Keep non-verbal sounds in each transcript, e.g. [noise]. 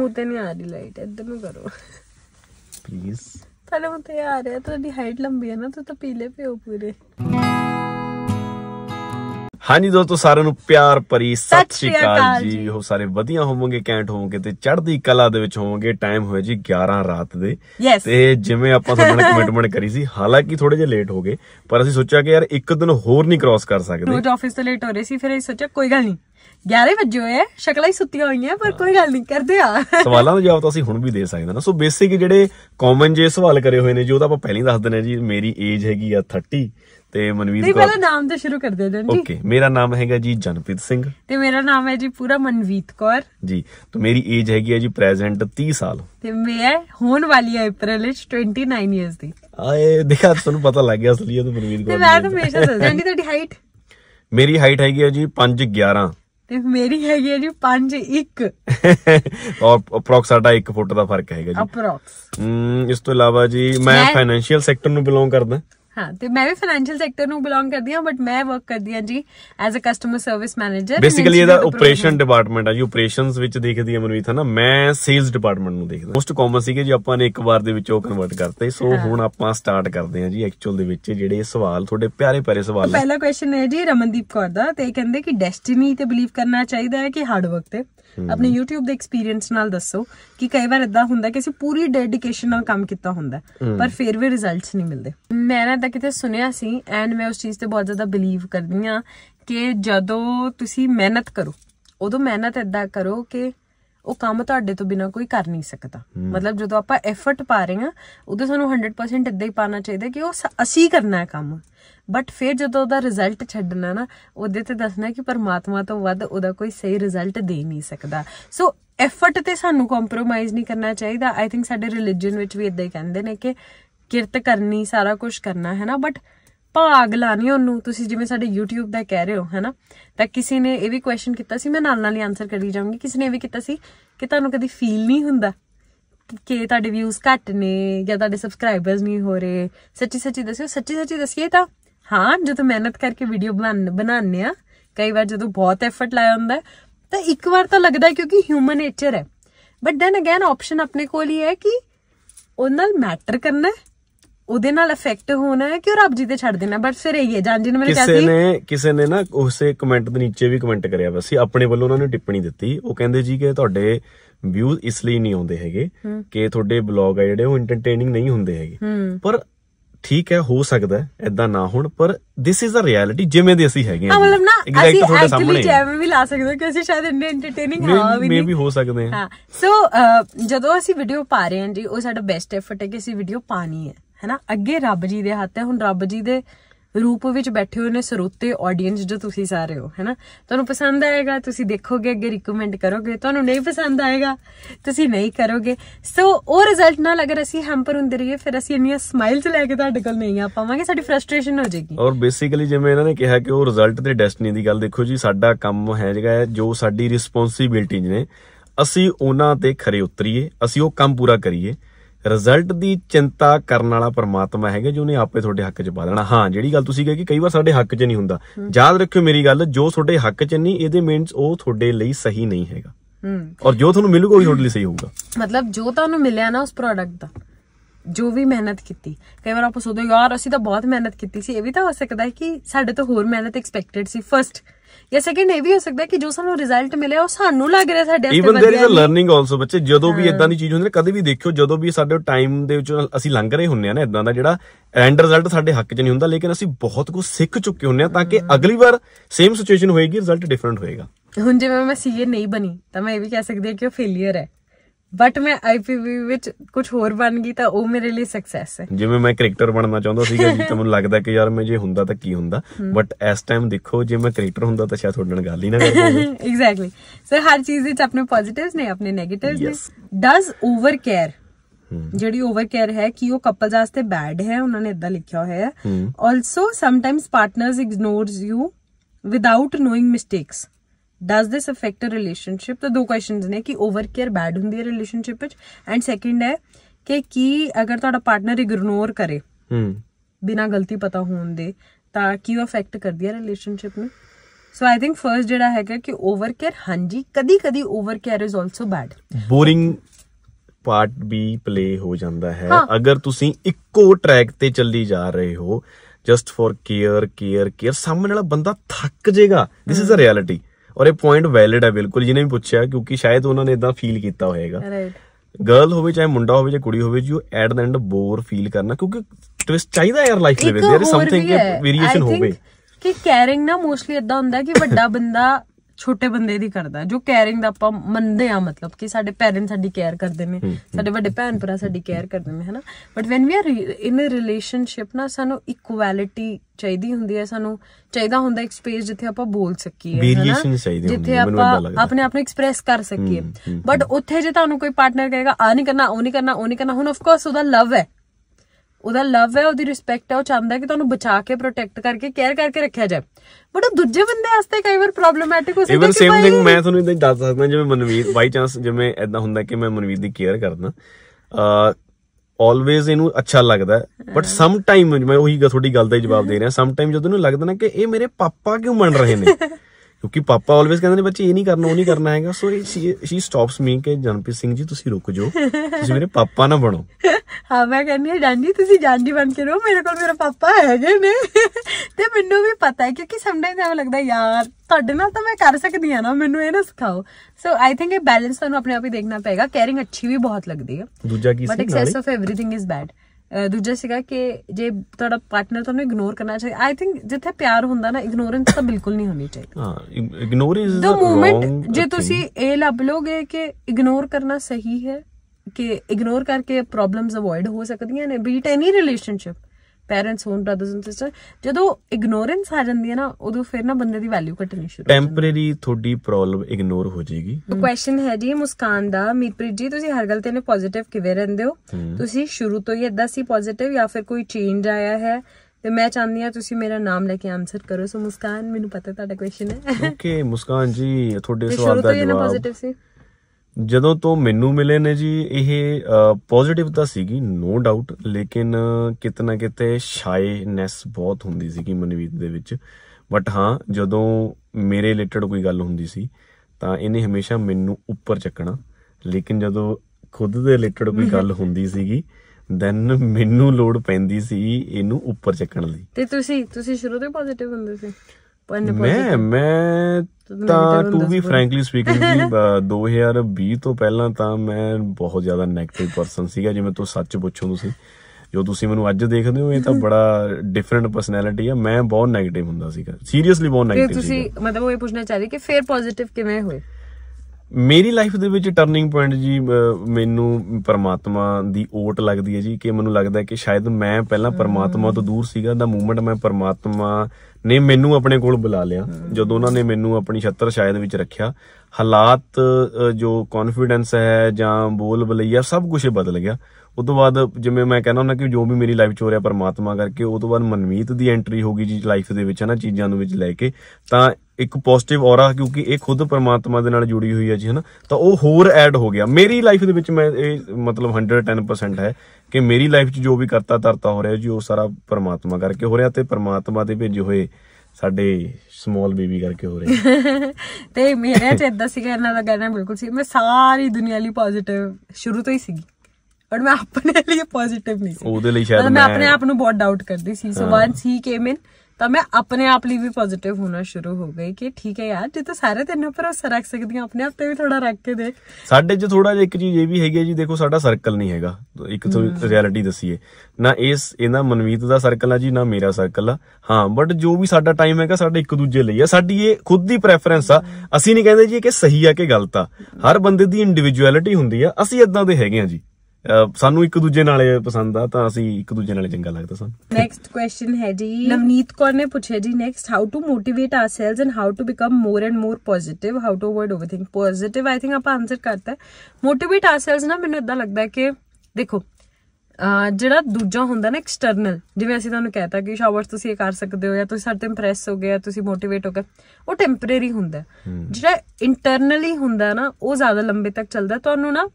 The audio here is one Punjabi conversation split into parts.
मुंह पे नहीं आ रही लाइट इधर में करो प्लीज पहले मुझे आ रहा है तो हाइट लंबी है ना तो, तो पीले पे हो पूरे ਹਾਂਜੀ ਦੋਸਤੋ ਸਾਰਿਆਂ ਨੂੰ ਪਿਆਰ ਭਰੀ ਸਤਿ ਸ਼੍ਰੀ ਅਕਾਲ ਜੀ ਉਹ ਸਾਰੇ ਵਧੀਆ ਹੋਵੋਗੇ ਕੈਂਟ ਹੋਵੋਗੇ ਤੇ ਚੜ੍ਹਦੀ ਕਲਾ ਦੇ ਵਿੱਚ ਹੋਵੋਗੇ ਟਾਈਮ ਹੋਇਆ ਜੀ 11 ਰਾਤ ਦੇ ਤੇ ਜਿਵੇਂ ਆਪਾਂ ਤੁਹਾਡੇ ਨਾਲ ਕਮਿਟਮੈਂਟ ਕਰੀ ਸੀ ਹਾਲਾਂਕਿ ਥੋੜੇ ਜਿਹਾ ਲੇਟ ਹੋ ਗਏ ਪਰ ਅਸੀਂ ਸੋਚਿਆ ਕਿ ਯਾਰ ਇੱਕ ਦਿਨ ਹੋਰ ਨਹੀਂ ਕ੍ਰਾਸ ਕਰ ਸਕਦੇ ਰੋਜ਼ ਆਫਿਸ ਤੋਂ ਲੇਟ ਹੋ ਰਹੇ ਸੀ ਫਿਰ ਅਸੀਂ ਸੋਚਿਆ ਕੋਈ ਗੱਲ ਨਹੀਂ 11 ਵਜੇ ਹੋਏ ਸ਼ਕਲਾਂ ਹੀ ਸੁੱਤੀਆਂ ਹੋਈਆਂ ਪਰ ਕੋਈ ਗੱਲ ਨਹੀਂ ਕਰਦੇ ਆ ਸਵਾਲਾਂ ਦਾ ਜਵਾਬ ਤਾਂ ਅਸੀਂ ਹੁਣ ਵੀ ਦੇ ਸਕਦੇ ਨਾ ਸੋ ਬੇਸਿਕ ਜਿਹੜੇ ਕਾਮਨ ਜੇ ਸਵਾਲ ਕਰੇ ਹੋਏ ਨੇ ਜੋ ਉਹ ਤਾਂ ਆਪਾਂ ਪਹਿਲਾਂ ਹੀ ਦੱਸ ਦਿੰਦੇ ਆ ਜੀ ਮੇਰੀ ਏਜ ਹੈਗੀ ਆ 30 ਤੇ ਮਨਵੀਰ ਕੌਰ ਪਹਿਲਾਂ ਨਾਮ ਤੋਂ ਸ਼ੁਰੂ ਕਰਦੇ ਹਾਂ ਜੀ ਓਕੇ ਮੇਰਾ ਨਾਮ ਹੈਗਾ ਜੀ ਜਨਪ੍ਰੀਤ ਸਿੰਘ ਤੇ ਮੇਰਾ ਨਾਮ ਹੈ ਜੀ ਪੂਰਾ ਮਨਵੀਤ ਕੌਰ ਜੀ ਤੇ ਮੇਰੀ ਏਜ ਹੈਗੀ ਹੈ ਜੀ ਪ੍ਰੈਜ਼ੈਂਟ 30 ਸਾਲ ਤੇ ਮੈਂ ਹੋਣ ਵਾਲੀ ਹੈ ਅਪ੍ਰੈਲ ਵਿੱਚ 29 ਇਅਰਸ ਦੀ ਆਏ ਦੇਖਾ ਤੁਹਾਨੂੰ ਪਤਾ ਲੱਗ ਗਿਆ ਅਸਲੀਅਤ ਮਨਵੀਤ ਕੌਰ ਤੇ ਮੈਂ ਤਾਂ ਹਮੇਸ਼ਾ ਦੱਸਦਾ ਕਿ ਤੁਹਾਡੀ ਹਾਈਟ ਮੇਰੀ ਹਾਈਟ ਹੈਗੀ ਹੈ ਜੀ 5 11 ਤੇ ਮੇਰੀ ਹੈਗੀ ਹੈ ਜੀ 5 1 [laughs] ਔਰ ਅਪਰੋਕਸ ਸਾਡਾ 1 ਫੁੱਟ ਦਾ ਫਰਕ ਹੈਗਾ ਜੀ ਅਪਰੋਕਸ ਇਸ ਤੋਂ ਇਲਾਵਾ ਜੀ ਮੈਂ ਫਾਈਨੈਂਸ਼ੀਅਲ ਸੈਕਟਰ ਨੂੰ ਬਿਲੋਂਗ ਕਰਦਾ ਹਾਂ ਤੇ ਮੈਂ ਵੀ ਫਾਈਨੈਂਸ਼ੀਅਲ ਸੈਕਟਰ ਨੂੰ ਬਿਲੋਂਗ ਕਰਦੀ ਹਾਂ ਬਟ ਮੈਂ ਵਰਕ ਕਰਦੀ ਹਾਂ ਜੀ as a customer service manager basically ਇਹਦਾ ਆਪਰੇਸ਼ਨ ਡਿਪਾਰਟਮੈਂਟ ਆ ਜੀ ਆਪਰੇਸ਼ਨਸ ਵਿੱਚ ਦੇਖਦੀ ਹਾਂ ਮਨਵੀਤ ਹਨਾ ਮੈਂ ਸੇਲਸ ਡਿਪਾਰਟਮੈਂਟ ਨੂੰ ਦੇਖਦਾ ਮੋਸਟ ਕਾਮਨ ਸੀਗੇ ਜੀ ਆਪਾਂ ਨੇ ਇੱਕ ਵਾਰ ਦੇ ਵਿੱਚ ਉਹ ਕਨਵਰਟ ਕਰਤੇ ਸੋ ਹੁਣ ਆਪਾਂ ਸਟਾਰਟ ਕਰਦੇ ਹਾਂ ਜੀ ਐਕਚੁਅਲ ਦੇ ਵਿੱਚ ਜਿਹੜੇ ਸਵਾਲ ਤੁਹਾਡੇ ਪਿਆਰੇ ਪਿਆਰੇ ਸਵਾਲ ਪਹਿਲਾ ਕੁਐਸਚਨ ਹੈ ਜੀ ਰਮਨਦੀਪ ਕੌਰ ਦਾ ਤੇ ਕਹਿੰਦੇ ਕਿ ਡੈਸਟੀਨੀ ਤੇ ਬਲੀਵ ਕਰਨਾ ਚਾਹੀਦਾ ਹੈ ਕਿ ਹਾਰਡ ਵਰਕ ਤੇ ਆਪਣੇ YouTube ਦੇ ਐਕਸਪੀਰੀਅੰਸ ਨਾਲ ਦੱਸੋ ਕਿ ਕਈ ਵਾਰ ਇਦਾਂ ਹੁੰਦਾ ਕਿ ਅਸੀਂ ਪੂਰੀ ਡੈਡੀਕੇਸ਼ਨ ਨਾਲ ਕੰਮ ਕੀਤਾ ਹੁੰਦਾ ਪਰ ਫਿਰ ਵੀ ਰਿਜ਼ਲਟਸ ਨਹੀਂ ਮਿਲਦੇ ਮੈਂ ਨਾ ਤਾਂ ਕਿਤੇ ਸੁਣਿਆ ਸੀ ਐਂਡ ਮੈਂ ਉਸ ਚੀਜ਼ ਤੇ ਬਹੁਤ ਜ਼ਿਆਦਾ ਬਲੀਵ ਕਰਦੀ ਆ ਕਿ ਜਦੋਂ ਤੁਸੀਂ ਮਿਹਨਤ ਕਰੋ ਉਦੋਂ ਮਿਹਨਤ ਇਦਾਂ ਕਰੋ ਕਿ ਉਹ ਕੰਮ ਤੁਹਾਡੇ ਤੋਂ ਬਿਨਾ ਕੋਈ ਕਰ ਨਹੀਂ ਸਕਦਾ ਮਤਲਬ ਜਦੋਂ ਆਪਾਂ ਐਫਰਟ ਪਾ ਰਹੇ ਹਾਂ ਉਦੋਂ ਸਾਨੂੰ 100% ਇਦਾਂ ਹੀ ਪਾਣਾ ਚਾਹੀਦਾ ਕਿ ਉਹ ਅਸੀਂ ਕਰਨਾ ਹੈ ਕੰਮ ਬਟ ਫਿਰ ਜਦੋਂ ਉਹਦਾ ਰਿਜ਼ਲਟ ਛੱਡਣਾ ਨਾ ਉਹਦੇ ਤੇ ਦੱਸਣਾ ਕਿ ਪਰਮਾਤਮਾ ਤੋਂ ਵੱਧ ਉਹਦਾ ਕੋਈ ਸਹੀ ਰਿਜ਼ਲਟ ਦੇ ਨਹੀਂ ਸਕਦਾ ਸੋ ਐਫਰਟ ਤੇ ਸਾਨੂੰ ਕੰਪਰੋਮਾਈਜ਼ ਨਹੀਂ ਕਰਨਾ ਚਾਹੀਦਾ ਆਈ ਥਿੰਕ ਸਾਡੇ ਰਿਲੀਜੀਅਨ ਵਿੱਚ ਵੀ ਇਦਾਂ ਹੀ ਕਹਿੰਦੇ ਨੇ ਕਿ ਕਿਰਤ ਕਰਨੀ ਸਾਰਾ ਕੁਝ ਕਰਨਾ ਹੈ ਨਾ ਬਟ ਭਾਗ ਲਾਣੀ ਉਹਨੂੰ ਤੁਸੀਂ ਜਿਵੇਂ ਸਾਡੇ YouTube ਦਾ ਕਹਿ ਰਹੇ ਹੋ ਹੈਨਾ ਤਾਂ ਕਿਸੇ ਨੇ ਇਹ ਵੀ ਕੁਐਸਚਨ ਕੀਤਾ ਸੀ ਮੈਂ ਨਾਲ ਨਾਲ ਹੀ ਆਨਸਰ ਕਰੀ ਜਾਵਾਂਗੀ ਕਿਸੇ ਨੇ ਇਹ ਵੀ ਕੀਤਾ ਸੀ ਕਿ ਤੁਹਾਨੂੰ ਕਦੀ ਫੀਲ ਨਹੀਂ ਹੁੰਦਾ ਕਿ ਤੁਹਾਡੇ ਵਿਊਜ਼ ਘੱਟ ਨੇ ਜਾਂ ਤੁਹਾਡੇ ਸਬਸਕ੍ਰਾਈਬਰਸ ਨਹੀਂ ਹੋ ਰਹੇ ਸੱਚੀ ਸੱਚੀ ਦੱਸਿਓ ਸੱਚੀ ਸੱਚੀ ਦੱਸਿਏ ਤਾਂ ਹਾਂ ਜਦੋਂ ਮਿਹਨਤ ਕਰਕੇ ਵੀਡੀਓ ਬਣਾਉਣ ਬਣਾਉਂਦੇ ਆ ਕਈ ਵਾਰ ਜਦੋਂ ਬਹੁਤ ਐਫਰਟ ਲਾਇਆ ਹੁੰਦਾ ਤਾਂ ਇੱਕ ਵਾਰ ਤਾਂ ਲੱਗਦਾ ਕਿਉਂਕਿ ਹਿਊਮਨ ਨੇਚਰ ਹੈ ਬਟ ਦੈਨ ਅਗੇਨ ਆਪਸ਼ਨ ਆਪਣੇ ਕੋਲ ਹੀ ਹੈ ਕਿ ਉਹ ਨਾਲ ਮੈਟਰ ਕਰਨਾ ਹੈ ਉਹਦੇ ਨਾਲ ਇਫੈਕਟ ਹੋਣਾ ਹੈ ਕਿ ਉਹ ਰੱਬ ਜੀ ਤੇ ਛੱਡ ਦੇਣਾ ਬਟ ਫਿਰ ਇਹੀ ਹੈ ਜਾਂਜੀ ਨੇ ਮੈਨੂੰ ਕਿਹਾ ਸੀ ਕਿਸੇ ਨੇ ਕਿਸੇ ਨੇ ਨਾ ਉਸੇ ਕਮੈਂਟ ਦੇ نیچے ਵੀ ਕਮੈਂਟ ਕਰਿਆ ਵਸੀ ਆਪਣੇ ਵੱਲੋਂ ਉਹਨਾਂ ਨੇ ਟਿੱਪਣੀ ਦਿੱਤੀ ਉਹ ਕਹਿੰਦੇ ਜੀ ਕਿ ਤੁਹਾਡੇ ਵਿਊਜ਼ ਇਸ ਲਈ ਨਹੀਂ ਆਉਂਦੇ ਹੈਗੇ ਕਿ ਤੁਹਾਡੇ ਬਲੌਗ ਆ ਜਿਹੜੇ ਉਹ ਐਂਟਰਟੇਨਿੰਗ ਨਹੀਂ ਹੁੰਦੇ ਹੈਗੇ ਪਰ ਠੀਕ ਹੈ ਹੋ ਸਕਦਾ ਐਦਾਂ ਨਾ ਹੋਣ ਪਰ ਥਿਸ ਇਜ਼ ਅ ਰਿਐਲਿਟੀ ਜਿਵੇਂ ਦੇ ਅਸੀਂ ਹੈਗੇ ਆ ਮਤਲਬ ਨਾ ਅਸੀਂ ਐਕਚੁਅਲੀ ਜੈਮ ਵੀ ਲਾ ਸਕਦੇ ਕਿ ਅਸੀਂ ਸ਼ਾਇਦ ਇੰਨੇ ਐਂਟਰਟੇਨਿੰਗ ਹਾਂ ਵੀ ਨਹੀਂ ਮੇ ਹੋ ਸਕਦੇ ਹਾਂ ਸੋ ਜਦੋਂ ਅਸੀਂ ਵੀਡੀਓ ਪਾ ਰਹੇ ਹਾਂ ਜੀ ਉਹ ਸਾਡਾ ਬੈਸਟ ਐਫਰਟ ਹੈ ਕਿ ਅਸੀਂ ਵੀਡੀਓ ਪਾਣੀ ਹੈ ਹੈਨਾ ਅੱਗੇ ਰੱਬ ਜੀ ਦੇ ਹੱਥ ਹੈ ਹੁਣ ਰੱਬ ਜੀ ਦੇ ਰੂਪ ਵਿੱਚ ਬੈਠੇ ਹੋਏ ਨੇ ਸਰੋਤੇ ਆਡੀਅנס ਜੋ ਤੁਸੀਂ ਸਾਰੇ ਹੋ ਹੈਨਾ ਤੁਹਾਨੂੰ ਪਸੰਦ ਆਏਗਾ ਤੁਸੀਂ ਦੇਖੋਗੇ ਅੱਗੇ ਰეკਮੈਂਡ ਕਰੋਗੇ ਤੁਹਾਨੂੰ ਨਹੀਂ ਪਸੰਦ ਆਏਗਾ ਤੁਸੀਂ ਨਹੀਂ ਕਰੋਗੇ ਸੋ ਉਹ ਰਿਜ਼ਲਟ ਨਾਲ ਅਗਰ ਅਸੀਂ ਹੈਂਪਰ ਹੁੰਦੇ ਰਹੀਏ ਫਿਰ ਅਸੀਂ ਇੰਨੀਆਂ ਸਮਾਈਲਸ ਲੈ ਕੇ ਤੁਹਾਡੇ ਕੋਲ ਨਹੀਂ ਆ ਪਾਵਾਂਗੇ ਸਾਡੀ ਫਰਸਟ੍ਰੇਸ਼ਨ ਹੋ ਜਾਏਗੀ ਔਰ ਬੇਸਿਕਲੀ ਜਿਵੇਂ ਇਹਨਾਂ ਨੇ ਕਿਹਾ ਕਿ ਉਹ ਰਿਜ਼ਲਟ ਤੇ ਡੈਸਟੀਨੀ ਦੀ ਗੱਲ ਦੇਖੋ ਜੀ ਸਾਡਾ ਕੰਮ ਹੈ ਜਿਹੜਾ ਜੋ ਸਾਡੀ ਰਿਸਪੌਂਸਿਬਿਲਟੀ ਨੇ ਅਸੀਂ ਉਹਨਾਂ ਤੇ ਖਰੇ ਉਤਰੀਏ ਅਸੀਂ ਉਹ ਕੰਮ ਪੂਰਾ ਕਰੀਏ ਰਿਜ਼ਲਟ ਦੀ ਚਿੰਤਾ ਕਰਨ ਵਾਲਾ ਪਰਮਾਤਮਾ ਹੈਗਾ ਜੋ ਉਹਨੇ ਆਪੇ ਤੁਹਾਡੇ ਹੱਕ 'ਚ ਪਾ ਦੇਣਾ ਹਾਂ ਜਿਹੜੀ ਗੱਲ ਤੁਸੀਂ ਕਹੇ ਕਿ ਕਈ ਵਾਰ ਸਾਡੇ ਹੱਕ 'ਚ ਨਹੀਂ ਹੁੰਦਾ ਯਾਦ ਰੱਖਿਓ ਮੇਰੀ ਗੱਲ ਜੋ ਤੁਹਾਡੇ ਹੱਕ 'ਚ ਨਹੀਂ ਇਹਦੇ ਮੀਨਸ ਉਹ ਤੁਹਾਡੇ ਲਈ ਸਹੀ ਨਹੀਂ ਹੈਗਾ ਔਰ ਜੋ ਤੁਹਾਨੂੰ ਮਿਲੂਗਾ ਉਹ ਤੁਹਾਡੇ ਲਈ ਸਹੀ ਹੋਊਗਾ ਮਤਲਬ ਜੋ ਤੁਹਾਨੂੰ ਮਿਲਿਆ ਨਾ ਉਸ ਪ੍ਰੋਡਕਟ ਦਾ ਜੋ ਵੀ ਮਿਹਨਤ ਕੀਤੀ ਕਈ ਵਾਰ ਆਪਾਂ ਸੋਚਦੇ ਯਾਰ ਅਸੀਂ ਤਾਂ ਬਹੁਤ ਮਿਹਨਤ ਕੀਤੀ ਸੀ ਇਹ ਵੀ ਤਾਂ ਹੋ ਸਕਦਾ ਹੈ ਕਿ ਸਾਡੇ ਤੋਂ ਹੋਰ ਮਿਹਨਤ ਐਕਸਪੈਕਟਡ ਸੀ ਫਰਸਟ ਜਾਂ ਸੈਕੰਡ ਇਹ ਵੀ ਹੋ ਸਕਦਾ ਕਿ ਜੋ ਸਾਨੂੰ ਰਿਜ਼ਲਟ ਮਿਲਿਆ ਉਹ ਸਾਨੂੰ ਲੱਗ ਰਿਹਾ ਸਾਡੇ ਵਾਸਤੇ ਇਵਨ ਦੇ ਇਜ਼ ਅ ਲਰਨਿੰਗ ਆਲਸੋ ਬੱਚੇ ਜਦੋਂ ਵੀ ਇਦਾਂ ਦੀ ਚੀਜ਼ ਹੁੰਦੀ ਹੈ ਕਦੇ ਵੀ ਦੇਖਿਓ ਜਦੋਂ ਵੀ ਸਾਡੇ ਟਾਈਮ ਦੇ ਵਿੱਚ ਅਸੀਂ ਲੰਘ ਰਹੇ ਹੁੰਨੇ ਆ ਨਾ ਇਦਾਂ ਦਾ ਜਿਹੜਾ ਐਂਡ ਰਿਜ਼ਲਟ ਸਾਡੇ ਹੱਕ 'ਚ ਨਹੀਂ ਹੁੰਦਾ ਲੇਕਿਨ ਅਸੀਂ ਬਹੁਤ ਕੁਝ ਸਿੱਖ ਚੁੱਕੇ ਹੁੰਨੇ ਆ ਤਾਂ ਕਿ ਅਗਲੀ ਵਾਰ ਸੇਮ ਸਿਚੁਏਸ਼ਨ ਹੋਏਗੀ ਰਿਜ਼ਲਟ ਡਿਫਰੈਂਟ ਹੋਏਗਾ ਹੁਣ ਜਿਵੇਂ ਮੈਂ ਸੀਏ ਨਹੀਂ ਬਣੀ ਤਾਂ ਮੈਂ ਇਹ ਵੀ ਕਹਿ ਸਕਦੀ ਹਾਂ ਕਿ ਉਹ ਫੇਲਿਅਰ ਹੈ ਬਟ ਮੈਂ ਆਈਪੀਵੀ ਵਿੱਚ ਕੁਝ ਹੋਰ ਬਣ ਗਈ ਤਾਂ ਉਹ ਮੇਰੇ ਲਈ ਸਕਸੈਸ ਹੈ ਜਿਵੇਂ ਮੈਂ ਕ੍ਰਿਕਟਰ ਬਣਨਾ ਚਾਹੁੰਦਾ ਸੀਗਾ ਜੀ ਤਾਂ ਮੈਨੂੰ ਲੱਗਦਾ ਕਿ ਯਾਰ ਮੈਂ ਜੇ ਹੁੰਦਾ ਤਾਂ ਕੀ ਹੁੰਦਾ ਬਟ ਇਸ ਟਾਈਮ ਦੇਖੋ ਜੇ ਮੈਂ ਕ੍ਰਿਕਟਰ ਹੁੰਦਾ ਤਾਂ ਸ਼ਾਇਦ ਤੁਹਾਡੇ ਨਾਲ ਗੱਲ ਹੀ ਨਾ ਕਰਦਾ ਐਗਜ਼ੈਕਟਲੀ ਸਰ ਹਰ ਚੀਜ਼ ਵਿੱਚ ਆਪਣੇ ਪੋਜ਼ਿਟਿਵਸ ਨੇ ਆਪਣੇ ਨੈਗੇਟਿਵਸ ਨੇ ਡਸ ਓਵਰ ਕੇਅਰ ਜਿਹੜੀ ਓਵਰ ਕੇਅਰ ਹੈ ਕਿ ਉਹ ਕਪਲਸ ਜਾਸਤੇ ਬੈਡ ਹੈ ਉਹਨਾਂ ਨੇ ਇਦਾਂ ਲਿਖਿਆ ਹੋਇਆ ਹੈ also sometimes partners ignores you without knowing mistakes does this affect a relationship ਤਾਂ ਦੋ ਕੁਐਸਚਨਸ ਨੇ ਕਿ ਓਵਰ ਕੇਅਰ ਬੈਡ ਹੁੰਦੀ ਹੈ ਰਿਲੇਸ਼ਨਸ਼ਿਪ ਵਿੱਚ ਐਂਡ ਸੈਕਿੰਡ ਹੈ ਕਿ ਕੀ ਅਗਰ ਤੁਹਾਡਾ ਪਾਰਟਨਰ ਇਗਨੋਰ ਕਰੇ ਹੂੰ ਬਿਨਾ ਗਲਤੀ ਪਤਾ ਹੋਣ ਦੇ ਤਾਂ ਕੀ ਉਹ ਅਫੈਕਟ ਕਰਦੀ ਹੈ ਰਿਲੇਸ਼ਨਸ਼ਿਪ ਨੂੰ ਸੋ ਆਈ ਥਿੰਕ ਫਰਸਟ ਜਿਹੜਾ ਹੈਗਾ ਕਿ ਓਵਰ ਕੇਅਰ ਹਾਂਜੀ ਕਦੀ ਕਦੀ over care is also bad boring part ਵੀ ਪਲੇ ਹੋ ਜਾਂਦਾ ਹੈ ਅਗਰ ਤੁਸੀਂ ਇੱਕੋ ਟਰੈਕ ਤੇ ਚੱਲੀ ਜਾ ਰਹੇ ਹੋ just for care care care ਸਾਹਮਣੇ ਵਾਲਾ ਬੰਦਾ ਥੱਕ ਜਾਏਗਾ ਥਿਸ ਇਜ਼ ਅ ਰਿਐਲਿਟੀ ਔਰ ਇਹ ਪੁਆਇੰਟ ਵੈਲਿਡ ਹੈ ਬਿਲਕੁਲ ਜਿਹਨੇ ਵੀ ਪੁੱਛਿਆ ਕਿਉਂਕਿ ਸ਼ਾਇਦ ਉਹਨਾਂ ਨੇ ਇਦਾਂ ਫੀਲ ਕੀਤਾ ਹੋਏਗਾ ਰਾਈਟ ਗਰਲ ਹੋਵੇ ਚਾਹੇ ਮੁੰਡਾ ਹੋਵੇ ਜਾਂ ਕੁੜੀ ਹੋਵੇ ਜੀ ਉਹ at the end bore feel ਕਰਨਾ ਕਿਉਂਕਿ ਟਵਿਸਟ ਚਾਹੀਦਾ ਯਾਰ ਲਾਈਫ ਦੇ ਵਿੱਚ देयर ਇਜ਼ ਸਮਥਿੰਗ ਵੇਰੀਏਸ਼ਨ ਹੋਵੇ ਕਿ ਕੈਰਿੰਗ ਨਾ ਮੋਸਟਲੀ ਇਦਾਂ ਹੁੰਦਾ ਕਿ ਵੱਡਾ ਬੰਦਾ ਛੋਟੇ ਬੰਦੇ ਦੀ ਕਰਦਾ ਜੋ ਕੇਅਰਿੰਗ ਦਾ ਆਪਾਂ ਮੰਨਦੇ ਆ ਮਤਲਬ ਕਿ ਸਾਡੇ ਪੈਰੈਂਟ ਸਾਡੀ ਕੇਅਰ ਕਰਦੇ ਨੇ ਸਾਡੇ ਵੱਡੇ ਭੈਣ ਭਰਾ ਸਾਡੀ ਕੇਅਰ ਕਰਦੇ ਨੇ ਹਨਾ but when we are in a relationship ਨਾ ਸਾਨੂੰ ਇਕੁਐਲਿਟੀ ਚਾਹੀਦੀ ਹੁੰਦੀ ਹੈ ਸਾਨੂੰ ਚਾਹੀਦਾ ਹੁੰਦਾ ਇੱਕ ਸਪੇਸ ਜਿੱਥੇ ਆਪਾਂ ਬੋਲ ਸਕੀਏ ਹਨਾ ਜਿੱਥੇ ਆਪਾਂ ਆਪਣੇ ਆਪ ਨੂੰ ਐਕਸਪ੍ਰੈਸ ਕਰ ਸਕੀਏ ਬਟ ਉੱਥੇ ਜੇ ਤੁਹਾਨੂੰ ਕੋਈ ਪਾਰਟਨਰ ਕਹੇਗਾ ਆ ਨਹੀਂ ਕਰਨਾ ਉਹ ਨਹੀਂ ਕਰਨਾ ਉਹ ਨਹੀਂ ਕਰਨਾ ਹੁਣ ਆਫ ਕੋਰਸ ਉਹਦਾ ਲਵ ਹੈ ਉਹਦਾ ਲਵ ਹੈ ਉਹਦੀ ਰਿਸਪੈਕਟ ਹੈ ਉਹ ਚਾਹੁੰਦਾ ਕਿ ਤੁਹਾਨੂੰ ਬਚਾ ਕੇ ਪ੍ਰੋਟੈਕਟ ਕਰਕੇ ਕੇਅਰ ਕਰਕੇ ਰੱਖਿਆ ਜਾਏ ਬਟ ਉਹ ਦੂਜੇ ਬੰਦੇ ਵਾਸਤੇ ਕਈ ਵਾਰ ਪ੍ਰੋਬਲਮੈਟਿਕ ਹੋ ਸਕਦਾ ਇਵਨ ਸੇਮ ਥਿੰਗ ਮੈਂ ਤੁਹਾਨੂੰ ਇਦਾਂ ਦੱਸ ਸਕਦਾ ਜਿਵੇਂ ਮਨਵੀਰ ਬਾਈ ਚਾਂਸ ਜਿਵੇਂ ਐਦਾਂ ਹੁੰਦਾ ਕਿ ਮੈਂ ਮਨਵੀਰ ਦੀ ਕੇਅਰ ਕਰਦਾ ਆਲਵੇਜ਼ ਇਹਨੂੰ ਅੱਛਾ ਲੱਗਦਾ ਬਟ ਸਮ ਟਾਈਮ ਮੈਂ ਉਹੀ ਤੁਹਾਡੀ ਗੱਲ ਦਾ ਜਵਾਬ ਦੇ ਰਿਹਾ ਸਮ ਟਾਈਮ ਜਦੋਂ ਇਹਨੂੰ ਲੱਗਦਾ ਨਾ ਕਿ ਇਹ ਮੇਰੇ ਪਾਪਾ ਕਿਉਂ ਮੰਨ ਰਹੇ ਨੇ ਕਿਉਂਕਿ ਪਾਪਾ ਆਲਵੇਸ ਕਹਿੰਦੇ ਨੇ ਬੱਚੇ ਇਹ ਨਹੀਂ ਕਰਨਾ ਉਹ ਨਹੀਂ ਕਰਨਾ ਹੈਗਾ ਸੋ ਸ਼ੀ ਸਟਾਪਸ ਮੀ ਕਿ ਜਨਪੀ ਸਿੰਘ ਜੀ ਤੁਸੀਂ ਰੁਕ ਜਾਓ ਤੁਸੀਂ ਮੇਰੇ ਪਾਪਾ ਨਾ ਬਣੋ ਹਾਂ ਮੈਂ ਕਹਿੰਦੀ ਹਾਂ ਜਾਨੀ ਤੁਸੀਂ ਜਾਨੀ ਬਣ ਕੇ ਰਹੋ ਮੇਰੇ ਕੋਲ ਮੇਰਾ ਪਾਪਾ ਹੈਗੇ ਨੇ ਤੇ ਮੈਨੂੰ ਵੀ ਪਤਾ ਹੈ ਕਿਉਂਕਿ ਸਮਟਾਈਮਸ ਐਵੇਂ ਲੱਗਦਾ ਯਾਰ ਤੁਹਾਡੇ ਨਾਲ ਤਾਂ ਮੈਂ ਕਰ ਸਕਦੀ ਆ ਨਾ ਮੈਨੂੰ ਇਹ ਨਾ ਸਿਖਾਓ ਸੋ ਆਈ ਥਿੰਕ ਇਹ ਬੈਲੈਂਸ ਤੁਹਾਨੂੰ ਆਪਣੇ ਆਪ ਹੀ ਦੇਖਣਾ ਪਏਗਾ ਕੇਅਰਿੰਗ ਅੱਛੀ ਵੀ ਬਹੁਤ ਲੱਗਦੀ ਹੈ ਦੂਜਾ ਕੀ ਸੀ but excess of everything is bad ਦੂਜਾ ਸੀਗਾ ਕਿ ਜੇ ਤੁਹਾਡਾ ਪਾਰਟਨਰ ਤੁਹਾਨੂੰ ਇਗਨੋਰ ਕਰਨਾ ਚਾਹੀਦਾ ਆਈ ਥਿੰਕ ਜਿੱਥੇ ਪਿਆਰ ਹੁੰਦਾ ਨਾ ਇਗਨੋਰੈਂਸ ਤਾਂ ਬਿਲਕੁਲ ਨਹੀਂ ਹੋਣੀ ਚਾਹੀਦੀ ਹਾਂ ਇਗਨੋਰ ਇਜ਼ ਦਾ ਮੂਮੈਂਟ ਜੇ ਤੁਸੀਂ ਇਹ ਲੱਭ ਲੋਗੇ ਕਿ ਇਗਨੋਰ ਕਰਨਾ ਸਹੀ ਹੈ ਕਿ ਇਗਨੋਰ ਕਰਕੇ ਪ੍ਰੋਬਲਮਸ ਅਵੋਇਡ ਹੋ ਸਕਦੀਆਂ ਨੇ ਬੀਟ ਐਨੀ ਰਿਲੇਸ਼ਨਸ਼ਿਪ ਪੈਰੈਂਟਸ ਹੋਣ ਬ੍ਰਦਰਸ ਐਂਡ ਸਿਸਟਰ ਜਦੋਂ ਇਗਨੋਰੈਂਸ ਆ ਜਾਂਦੀ ਹੈ ਨਾ ਉਦੋਂ ਫਿਰ ਨਾ ਬੰਦੇ ਦੀ ਵੈਲਿਊ ਘਟਣੀ ਸ਼ੁਰੂ ਹੋ ਜਾਂਦੀ ਟੈਂਪਰੇਰੀ ਤੁਹਾਡੀ ਪ੍ਰੋਬਲਮ ਇਗਨੋਰ ਹੋ ਜਾਏਗੀ ਕੁਐਸਚਨ ਹੈ ਜੀ ਮੁਸਕਾਨ ਦਾ ਮੀਤਪ੍ਰੀਤ ਜੀ ਤੁਸੀਂ ਹਰ ਗੱਲ ਤੇ ਨੇ ਪੋਜ਼ਿਟਿਵ ਕਿਵੇਂ ਰਹਿੰਦੇ ਹੋ ਤੁਸੀਂ ਸ਼ੁਰੂ ਤੋਂ ਹੀ ਇਦਾਂ ਸੀ ਪੋਜ਼ਿਟਿਵ ਜਾਂ ਫਿਰ ਕੋਈ ਚੇਂਜ ਆਇਆ ਹੈ ਤੇ ਮੈਂ ਚਾਹੁੰਦੀ ਆ ਤੁਸੀਂ ਮੇਰਾ ਨਾਮ ਲੈ ਕੇ ਆਨਸਰ ਕਰੋ ਸੋ ਮੁਸਕਾਨ ਮੈਨੂੰ ਪਤਾ ਤੁਹਾਡਾ ਕੁਐਸਚਨ ਹੈ ਓਕੇ ਮੁਸਕਾਨ ਜੀ ਤੁਹਾਡੇ ਸਵਾਲ ਦਾ ਜਵਾਬ ਸ਼ੁਰੂ ਤੋਂ ਹੀ ਪੋਜ਼ਿਟਿਵ ਸੀ ਜਦੋਂ ਤੋਂ ਮੈਨੂੰ ਮਿਲੇ ਨੇ ਜੀ ਇਹ ਪੋਜ਼ਿਟਿਵ ਤਾਂ ਸੀਗੀ ਨੋ ਡਾਊਟ ਲੇਕਿਨ ਕਿਤਨਾ ਕਿਤੇ ਸ਼ਾਇਨੈਸ ਬਹੁਤ ਹੁੰਦੀ ਸੀਗੀ ਮਨਵੀਤ ਦੇ ਵਿੱਚ ਬਟ ਹਾਂ ਜਦੋਂ ਮੇਰੇ ਰਿਲੇਟਡ ਕੋਈ ਗੱਲ ਹੁੰਦੀ ਸੀ ਤਾਂ ਇਹਨੇ ਹਮੇਸ਼ਾ ਮੈਨੂੰ ਉੱਪਰ ਚੱਕਣਾ ਲੇਕਿਨ ਜਦੋਂ ਖੁਦ ਦੇ ਰਿਲੇਟਡ ਕੋਈ ਗੱਲ ਹੁੰਦੀ ਸੀਗੀ ਦੈਨ ਮੈਨੂੰ ਲੋਡ ਪੈਂਦੀ ਸੀ ਇਹਨੂੰ ਉੱਪਰ ਚੱਕਣ ਲਈ ਤੇ ਤੁਸੀਂ ਤੁਸੀਂ ਸ਼ੁਰੂ ਤੋਂ ਪੋਜ਼ਿਟਿਵ ਹੁੰਦੇ ਸੀ ਮੈਂ ਮੈਂ ਤਾਂ ਟੂ ਵੀ ਫ੍ਰੈਂਕਲੀ ਸਪੀਕਿੰਗ 2020 ਤੋਂ ਪਹਿਲਾਂ ਤਾਂ ਮੈਂ ਬਹੁਤ ਜ਼ਿਆਦਾ 네ਗੇਟਿਵ ਪਰਸਨ ਸੀਗਾ ਜਿਵੇਂ ਤੂੰ ਸੱਚ ਪੁੱਛੋ ਤੁਸੀਂ ਜੋ ਤੁਸੀਂ ਮੈਨੂੰ ਅੱਜ ਦੇਖਦੇ ਹੋ ਇਹ ਤਾਂ ਬੜਾ ਡਿਫਰੈਂਟ ਪਰਸਨੈਲਿਟੀ ਆ ਮੈਂ ਬਹੁਤ 네ਗੇਟਿਵ ਹੁੰਦਾ ਸੀਗਾ ਸੀਰੀਅਸਲੀ ਬਹੁਤ 네ਗੇਟਿਵ ਤੁਸੀਂ ਮਤਲਬ ਉਹ ਇਹ ਪੁੱਛਣਾ ਚਾਹ ਰਹੇ ਕਿ ਫੇਰ ਪੋਜ਼ਿਟਿਵ ਕਿਵੇਂ ਹੋਏ ਮੇਰੀ ਲਾਈਫ ਦੇ ਵਿੱਚ ਟਰਨਿੰਗ ਪੁਆਇੰਟ ਜੀ ਮੈਨੂੰ ਪਰਮਾਤਮਾ ਦੀ ਓਟ ਲੱਗਦੀ ਹੈ ਜੀ ਕਿ ਮੈਨੂੰ ਲੱਗਦਾ ਹੈ ਕਿ ਸ਼ਾਇਦ ਮੈਂ ਪਹਿਲਾਂ ਪਰਮਾਤਮਾ ਤੋਂ ਦੂਰ ਸੀਗਾ ਦਾ ਮੂਮੈਂਟ ਮੈਂ ਪਰਮਾਤਮਾ ਨੇ ਮੈਨੂੰ ਆਪਣੇ ਕੋਲ ਬੁਲਾ ਲਿਆ ਜਦੋਂ ਉਹਨਾਂ ਨੇ ਮੈਨੂੰ ਆਪਣੀ ਛੱਤਰ ਸ਼ਾਇਦ ਵਿੱਚ ਰੱਖਿਆ ਹਾਲਾਤ ਜੋ ਕੌਨਫੀਡੈਂਸ ਹੈ ਜਾਂ ਬੋਲ ਬਲਈਆ ਸਭ ਕੁਝ ਬਦਲ ਗਿਆ ਉਸ ਤੋਂ ਬਾਅਦ ਜਿਵੇਂ ਮੈਂ ਕਹਿੰਦਾ ਹੁੰਦਾ ਕਿ ਜੋ ਵੀ ਮੇਰੀ ਲਾਈਫ 'ਚ ਹੋ ਰਿਹਾ ਪਰਮਾਤਮਾ ਕਰਕੇ ਉਸ ਤੋਂ ਬਾਅਦ ਮਨਮੀਤ ਦੀ ਐਂਟਰੀ ਹੋ ਗਈ ਜੀ ਲਾਈਫ ਦੇ ਵਿੱਚ ਹਨਾ ਚੀਜ਼ਾਂ ਨੂੰ ਵਿੱਚ ਲੈ ਕੇ ਤਾਂ ਇੱਕ ਪੋਜ਼ਿਟਿਵ ਔਰਾ ਕਿਉਂਕਿ ਇਹ ਖੁਦ ਪਰਮਾਤਮਾ ਦੇ ਨਾਲ ਜੁੜੀ ਹੋਈ ਹੈ ਜੀ ਹਨਾ ਤਾਂ ਉਹ ਹੋਰ ਐਡ ਹੋ ਗਿਆ ਮੇਰੀ ਲਾਈਫ ਦੇ ਵਿੱਚ ਮੈਂ ਇਹ ਮਤਲਬ 110% ਹੈ ਕਿ ਮੇਰੀ ਲਾਈਫ 'ਚ ਜੋ ਵੀ ਕਰਤਾ ਤਰਤਾ ਹੋ ਰਿਹਾ ਜੀ ਉਹ ਸਾਰਾ ਪਰਮਾਤਮਾ ਕਰਕੇ ਹੋ ਰਿਹਾ ਤੇ ਪਰਮਾਤਮਾ ਦੇ ਭੇਜੇ ਹੋਏ ਸਾਡੇ ਸਮਾਲ ਬੇਬੀ ਕਰਕੇ ਹੋ ਰਿਹਾ [laughs] ਤੇ ਮੇਰੇ ਚ ਇਦਾਂ ਸੀਗਾ ਇਹਨਾਂ ਦਾ ਕਹਿਣਾ ਬਿਲਕੁਲ ਸੀ ਮੈਂ ਸਾਰੀ ਦੁਨੀਆ ਲਈ ਪੋਜ਼ਿਟਿਵ ਸ਼ੁਰੂ ਤੋਂ ਹੀ ਸੀਗੀ ਪਰ ਮੈਂ ਆਪਣੇ ਲਈ ਪੋਜ਼ਿਟਿਵ ਨਹੀਂ ਸੀ ਉਹਦੇ ਲਈ ਸ਼ਾਇਦ ਮੈਂ ਆਪਣੇ ਆਪ ਨੂੰ ਬਹੁਤ ਡਾਊਟ ਕਰਦੀ ਸੀ ਸੋ ਵਾਂਸ ਹੀ ਕੇਮ ਇਨ ਤਾਂ ਮੈਂ ਆਪਣੇ ਆਪ ਲਈ ਵੀ ਪੋਜ਼ਿਟਿਵ ਹੋਣਾ ਸ਼ੁਰੂ ਹੋ ਗਈ ਕਿ ਠੀਕ ਹੈ ਯਾਰ ਜੇ ਤਾਂ ਸਾਰੇ ਤੇਰੇ ਉੱਪਰ ਭਰੋਸਾ ਰੱਖ ਸਕਦੀ ਆ ਆਪਣੇ ਆਪ ਤੇ ਵੀ ਥੋੜਾ ਰੱਖ ਕੇ ਦੇ ਸਾਡੇ 'ਚ ਥੋੜਾ ਜਿਹਾ ਇੱਕ ਚੀਜ਼ ਇਹ ਵੀ ਹੈਗੀ ਹੈ ਜੀ ਦੇਖੋ ਸਾਡਾ ਸਰਕਲ ਨਹੀਂ ਹੈਗਾ ਇੱਕ ਤੋਂ ਰਿਐਲਿਟੀ ਦਸੀਏ ਨਾ ਇਸ ਇਹਨਾਂ ਮਨਵੀਤ ਦਾ ਸਰਕਲ ਆ ਜੀ ਨਾ ਮੇਰਾ ਸਰਕਲ ਆ ਹਾਂ ਬਟ ਜੋ ਵੀ ਸਾਡਾ ਟਾਈਮ ਹੈਗਾ ਸਾਡੇ ਇੱਕ ਦੂਜੇ ਲਈ ਆ ਸਾਡੀ ਇਹ ਖੁਦ ਦੀ ਪ੍ਰੈਫਰੈਂਸ ਆ ਅਸੀਂ ਨਹੀਂ ਕਹਿੰਦੇ ਜੀ ਕਿ ਸਹੀ ਆ ਕਿ ਗਲਤ ਆ ਹਰ ਬੰਦੇ ਦੀ ਇੰਡੀਵਿਜੁਅਲਿਟੀ ਹੁੰਦੀ ਆ ਅਸੀਂ ਇਦਾਂ ਦੇ ਹੈਗੇ ਆ ਜੀ ਸਾਨੂੰ ਇੱਕ ਦੂਜੇ ਨਾਲ ਪਸੰਦ ਆ ਤਾਂ ਅਸੀਂ ਇੱਕ ਦੂਜੇ ਨਾਲ ਚੰਗਾ ਲੱਗਦਾ ਸਾਨੂੰ ਨੈਕਸਟ ਕੁਐਸਚਨ ਹੈ ਜੀ ਨਵਨੀਤ ਕੌਰ ਨੇ ਪੁੱਛਿਆ ਜੀ next how to motivate ourselves and how to become more and more positive how to avoid overthink positive I think ਆਪਾਂ ਆਨਸਰ ਕਰਤਾ ਮੋਟੀਵੇਟ ਆਰਸੈਲਵਸ ਨਾ ਮੈਨੂੰ ਇਦਾਂ ਲੱਗਦਾ ਕਿ ਦੇਖੋ ਜਿਹੜਾ ਦੂਜਾ ਹੁੰਦਾ ਨਾ ਐਕਸਟਰਨਲ ਜਿਵੇਂ ਅਸੀਂ ਤੁਹਾਨੂੰ ਕਹਤਾ ਕਿ ਸ਼ਾਵਰਸ ਤੁਸੀਂ ਇਹ ਕਰ ਸਕਦੇ ਹੋ ਜਾਂ ਤੁਸੀਂ ਸਾਡੇ ਤੇ ਇੰਪ੍ਰੈਸ ਹੋ ਗਏ ਤੁਸੀਂ ਮੋਟੀਵੇਟ ਹੋ ਗਏ ਉਹ ਟੈਂਪਰੇਰੀ ਹੁੰਦਾ ਜਿਹੜਾ ਇੰਟਰਨਲੀ ਹੁੰਦਾ ਨਾ ਉਹ ਜ਼ਿਆਦਾ ਲੰਬੇ ਤੱਕ ਚੱਲਦਾ ਤੁਹਾਨੂੰ ਨਾ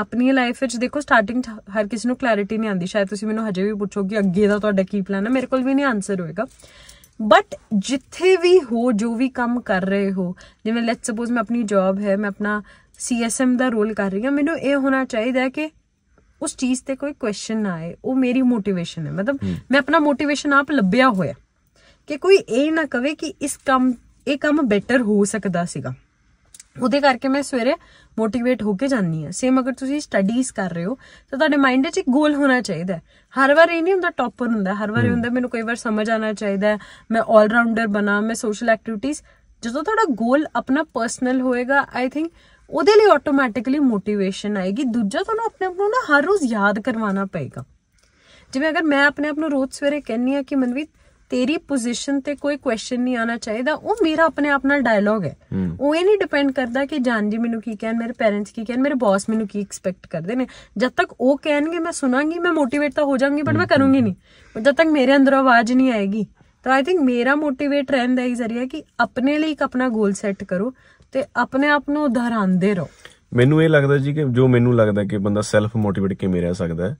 ਆਪਣੀ ਲਾਈਫ ਵਿੱਚ ਦੇਖੋ ਸਟਾਰਟਿੰਗ ਹਰ ਕਿਸੇ ਨੂੰ ਕਲੈਰਿਟੀ ਨਹੀਂ ਆਉਂਦੀ ਸ਼ਾਇਦ ਤੁਸੀਂ ਮੈਨੂੰ ਹਜੇ ਵੀ ਪੁੱਛੋ ਕਿ ਅੱਗੇ ਦਾ ਤੁਹਾਡਾ ਕੀ ਪਲਾਨ ਹੈ ਮੇਰੇ ਕੋਲ ਵੀ ਨਹੀਂ ਆਨਸਰ ਹੋਏਗਾ ਬਟ ਜਿੱਥੇ ਵੀ ਹੋ ਜੋ ਵੀ ਕੰਮ ਕਰ ਰਹੇ ਹੋ ਜਿਵੇਂ ਲੈਟਸ ਸਪੋਜ਼ ਮੈਂ ਆਪਣੀ ਜੌਬ ਹੈ ਮੈਂ ਆਪਣਾ ਸੀਐਸਐਮ ਦਾ ਰੋਲ ਕਰ ਰਹੀ ਹਾਂ ਮੈਨੂੰ ਇਹ ਹੋਣਾ ਚਾਹੀਦਾ ਹੈ ਕਿ ਉਸ ਚੀਜ਼ ਤੇ ਕੋਈ ਕੁਐਸਚਨ ਨਾ ਆਏ ਉਹ ਮੇਰੀ ਮੋਟੀਵੇਸ਼ਨ ਹੈ ਮਤਲਬ ਮੈਂ ਆਪਣਾ ਮੋਟੀਵੇਸ਼ਨ ਆਪ ਲੱਭਿਆ ਹੋਇਆ ਕਿ ਕੋਈ ਇਹ ਨਾ ਕਵੇ ਕਿ ਇਸ ਕੰਮ ਇਹ ਕੰਮ ਬੈਟਰ ਹੋ ਸਕਦਾ ਸੀਗਾ ਉਹਦੇ ਕਰਕੇ ਮੈਂ ਸਵੇਰੇ ਮੋਟੀਵੇਟ ਹੋ ਕੇ ਜਾਂਦੀ ਆ ਸੇਮ ਅਗਰ ਤੁਸੀਂ ਸਟੱਡੀਜ਼ ਕਰ ਰਹੇ ਹੋ ਤਾਂ ਤੁਹਾਡੇ ਮਾਈਂਡ 'ਚ ਇੱਕ ਗੋਲ ਹੋਣਾ ਚਾਹੀਦਾ ਹਰ ਵਾਰ ਇਹ ਨਹੀਂ ਹੁੰਦਾ ਟੌਪਰ ਹੁੰਦਾ ਹਰ ਵਾਰ ਇਹ ਹੁੰਦਾ ਮੈਨੂੰ ਕੋਈ ਵਾਰ ਸਮਝ ਆਣਾ ਚਾਹੀਦਾ ਮੈਂ 올 ਰਾਊਂਡਰ ਬਣਾ ਮੈਂ ਸੋਸ਼ਲ ਐਕਟੀਵਿਟੀਜ਼ ਜਦੋਂ ਤੁਹਾਡਾ ਗੋਲ ਆਪਣਾ ਪਰਸਨਲ ਹੋਏਗਾ ਆਈ ਥਿੰਕ ਉਹਦੇ ਲਈ ਆਟੋਮੈਟਿਕਲੀ ਮੋਟੀਵੇਸ਼ਨ ਆਏਗੀ ਦੂਜਾ ਤੁਹਾਨੂੰ ਆਪਣੇ ਆਪ ਨੂੰ ਨਾ ਹਰ ਰੋਜ਼ ਯਾਦ ਕਰਵਾਉਣਾ ਪਏਗਾ ਜਿਵੇਂ ਅਗਰ ਮੈਂ ਆਪਣੇ ਆਪ ਨੂੰ ਰੋਜ਼ ਸਵੇਰੇ ਕਹਿੰਨੀ ਆ ਕਿ ਮਨਵੀਤ ਤੇਰੀ ਪੋਜੀਸ਼ਨ ਤੇ ਕੋਈ ਕੁਐਸਚਨ ਨਹੀਂ ਆਣਾ ਚਾਹੀਦਾ ਉਹ ਮੇਰਾ ਆਪਣੇ ਆਪ ਨਾਲ ਡਾਇਲੌਗ ਹੈ ਉਹ ਇਹ ਨਹੀਂ ਡਿਪੈਂਡ ਕਰਦਾ ਕਿ ਜਾਨ ਜੀ ਮੈਨੂੰ ਕੀ ਕਹਿਣ ਮੇਰੇ ਪੇਰੈਂਟਸ ਕੀ ਕਹਿਣ ਮੇਰੇ ਬੌਸ ਮੈਨੂੰ ਕੀ ਐਕਸਪੈਕਟ ਕਰਦੇ ਨੇ ਜਦ ਤੱਕ ਉਹ ਕਹਿਣਗੇ ਮੈਂ ਸੁਣਾਂਗੀ ਮੈਂ ਮੋਟੀਵੇਟ ਤਾਂ ਹੋ ਜਾਵਾਂਗੀ ਬਟ ਮੈਂ ਕਰੂੰਗੀ ਨਹੀਂ ਜਦ ਤੱਕ ਮੇਰੇ ਅੰਦਰ ਆਵਾਜ਼ ਨਹੀਂ ਆਏਗੀ ਤਾਂ ਆਈ ਥਿੰਕ ਮੇਰਾ ਮੋਟੀਵੇਟ ਰਹਿੰਦਾ ਹੀ ਜ਼ਰੀਆ ਕਿ ਆਪਣੇ ਲਈ ਇੱਕ ਆਪਣਾ ਗੋਲ ਸੈੱਟ ਕਰੋ ਤੇ ਆਪਣੇ ਆਪ ਨੂੰ ਉਧਾਰਾਂਦੇ ਰਹੋ ਮੈਨੂੰ ਇਹ ਲੱਗਦਾ ਜੀ ਕਿ ਜੋ ਮੈਨੂੰ ਲੱਗਦਾ ਕਿ ਬੰਦਾ ਸੈਲਫ ਮੋਟੀਵੇਟ ਕਿਵੇਂ ਰਹਿ ਸਕਦਾ ਹੈ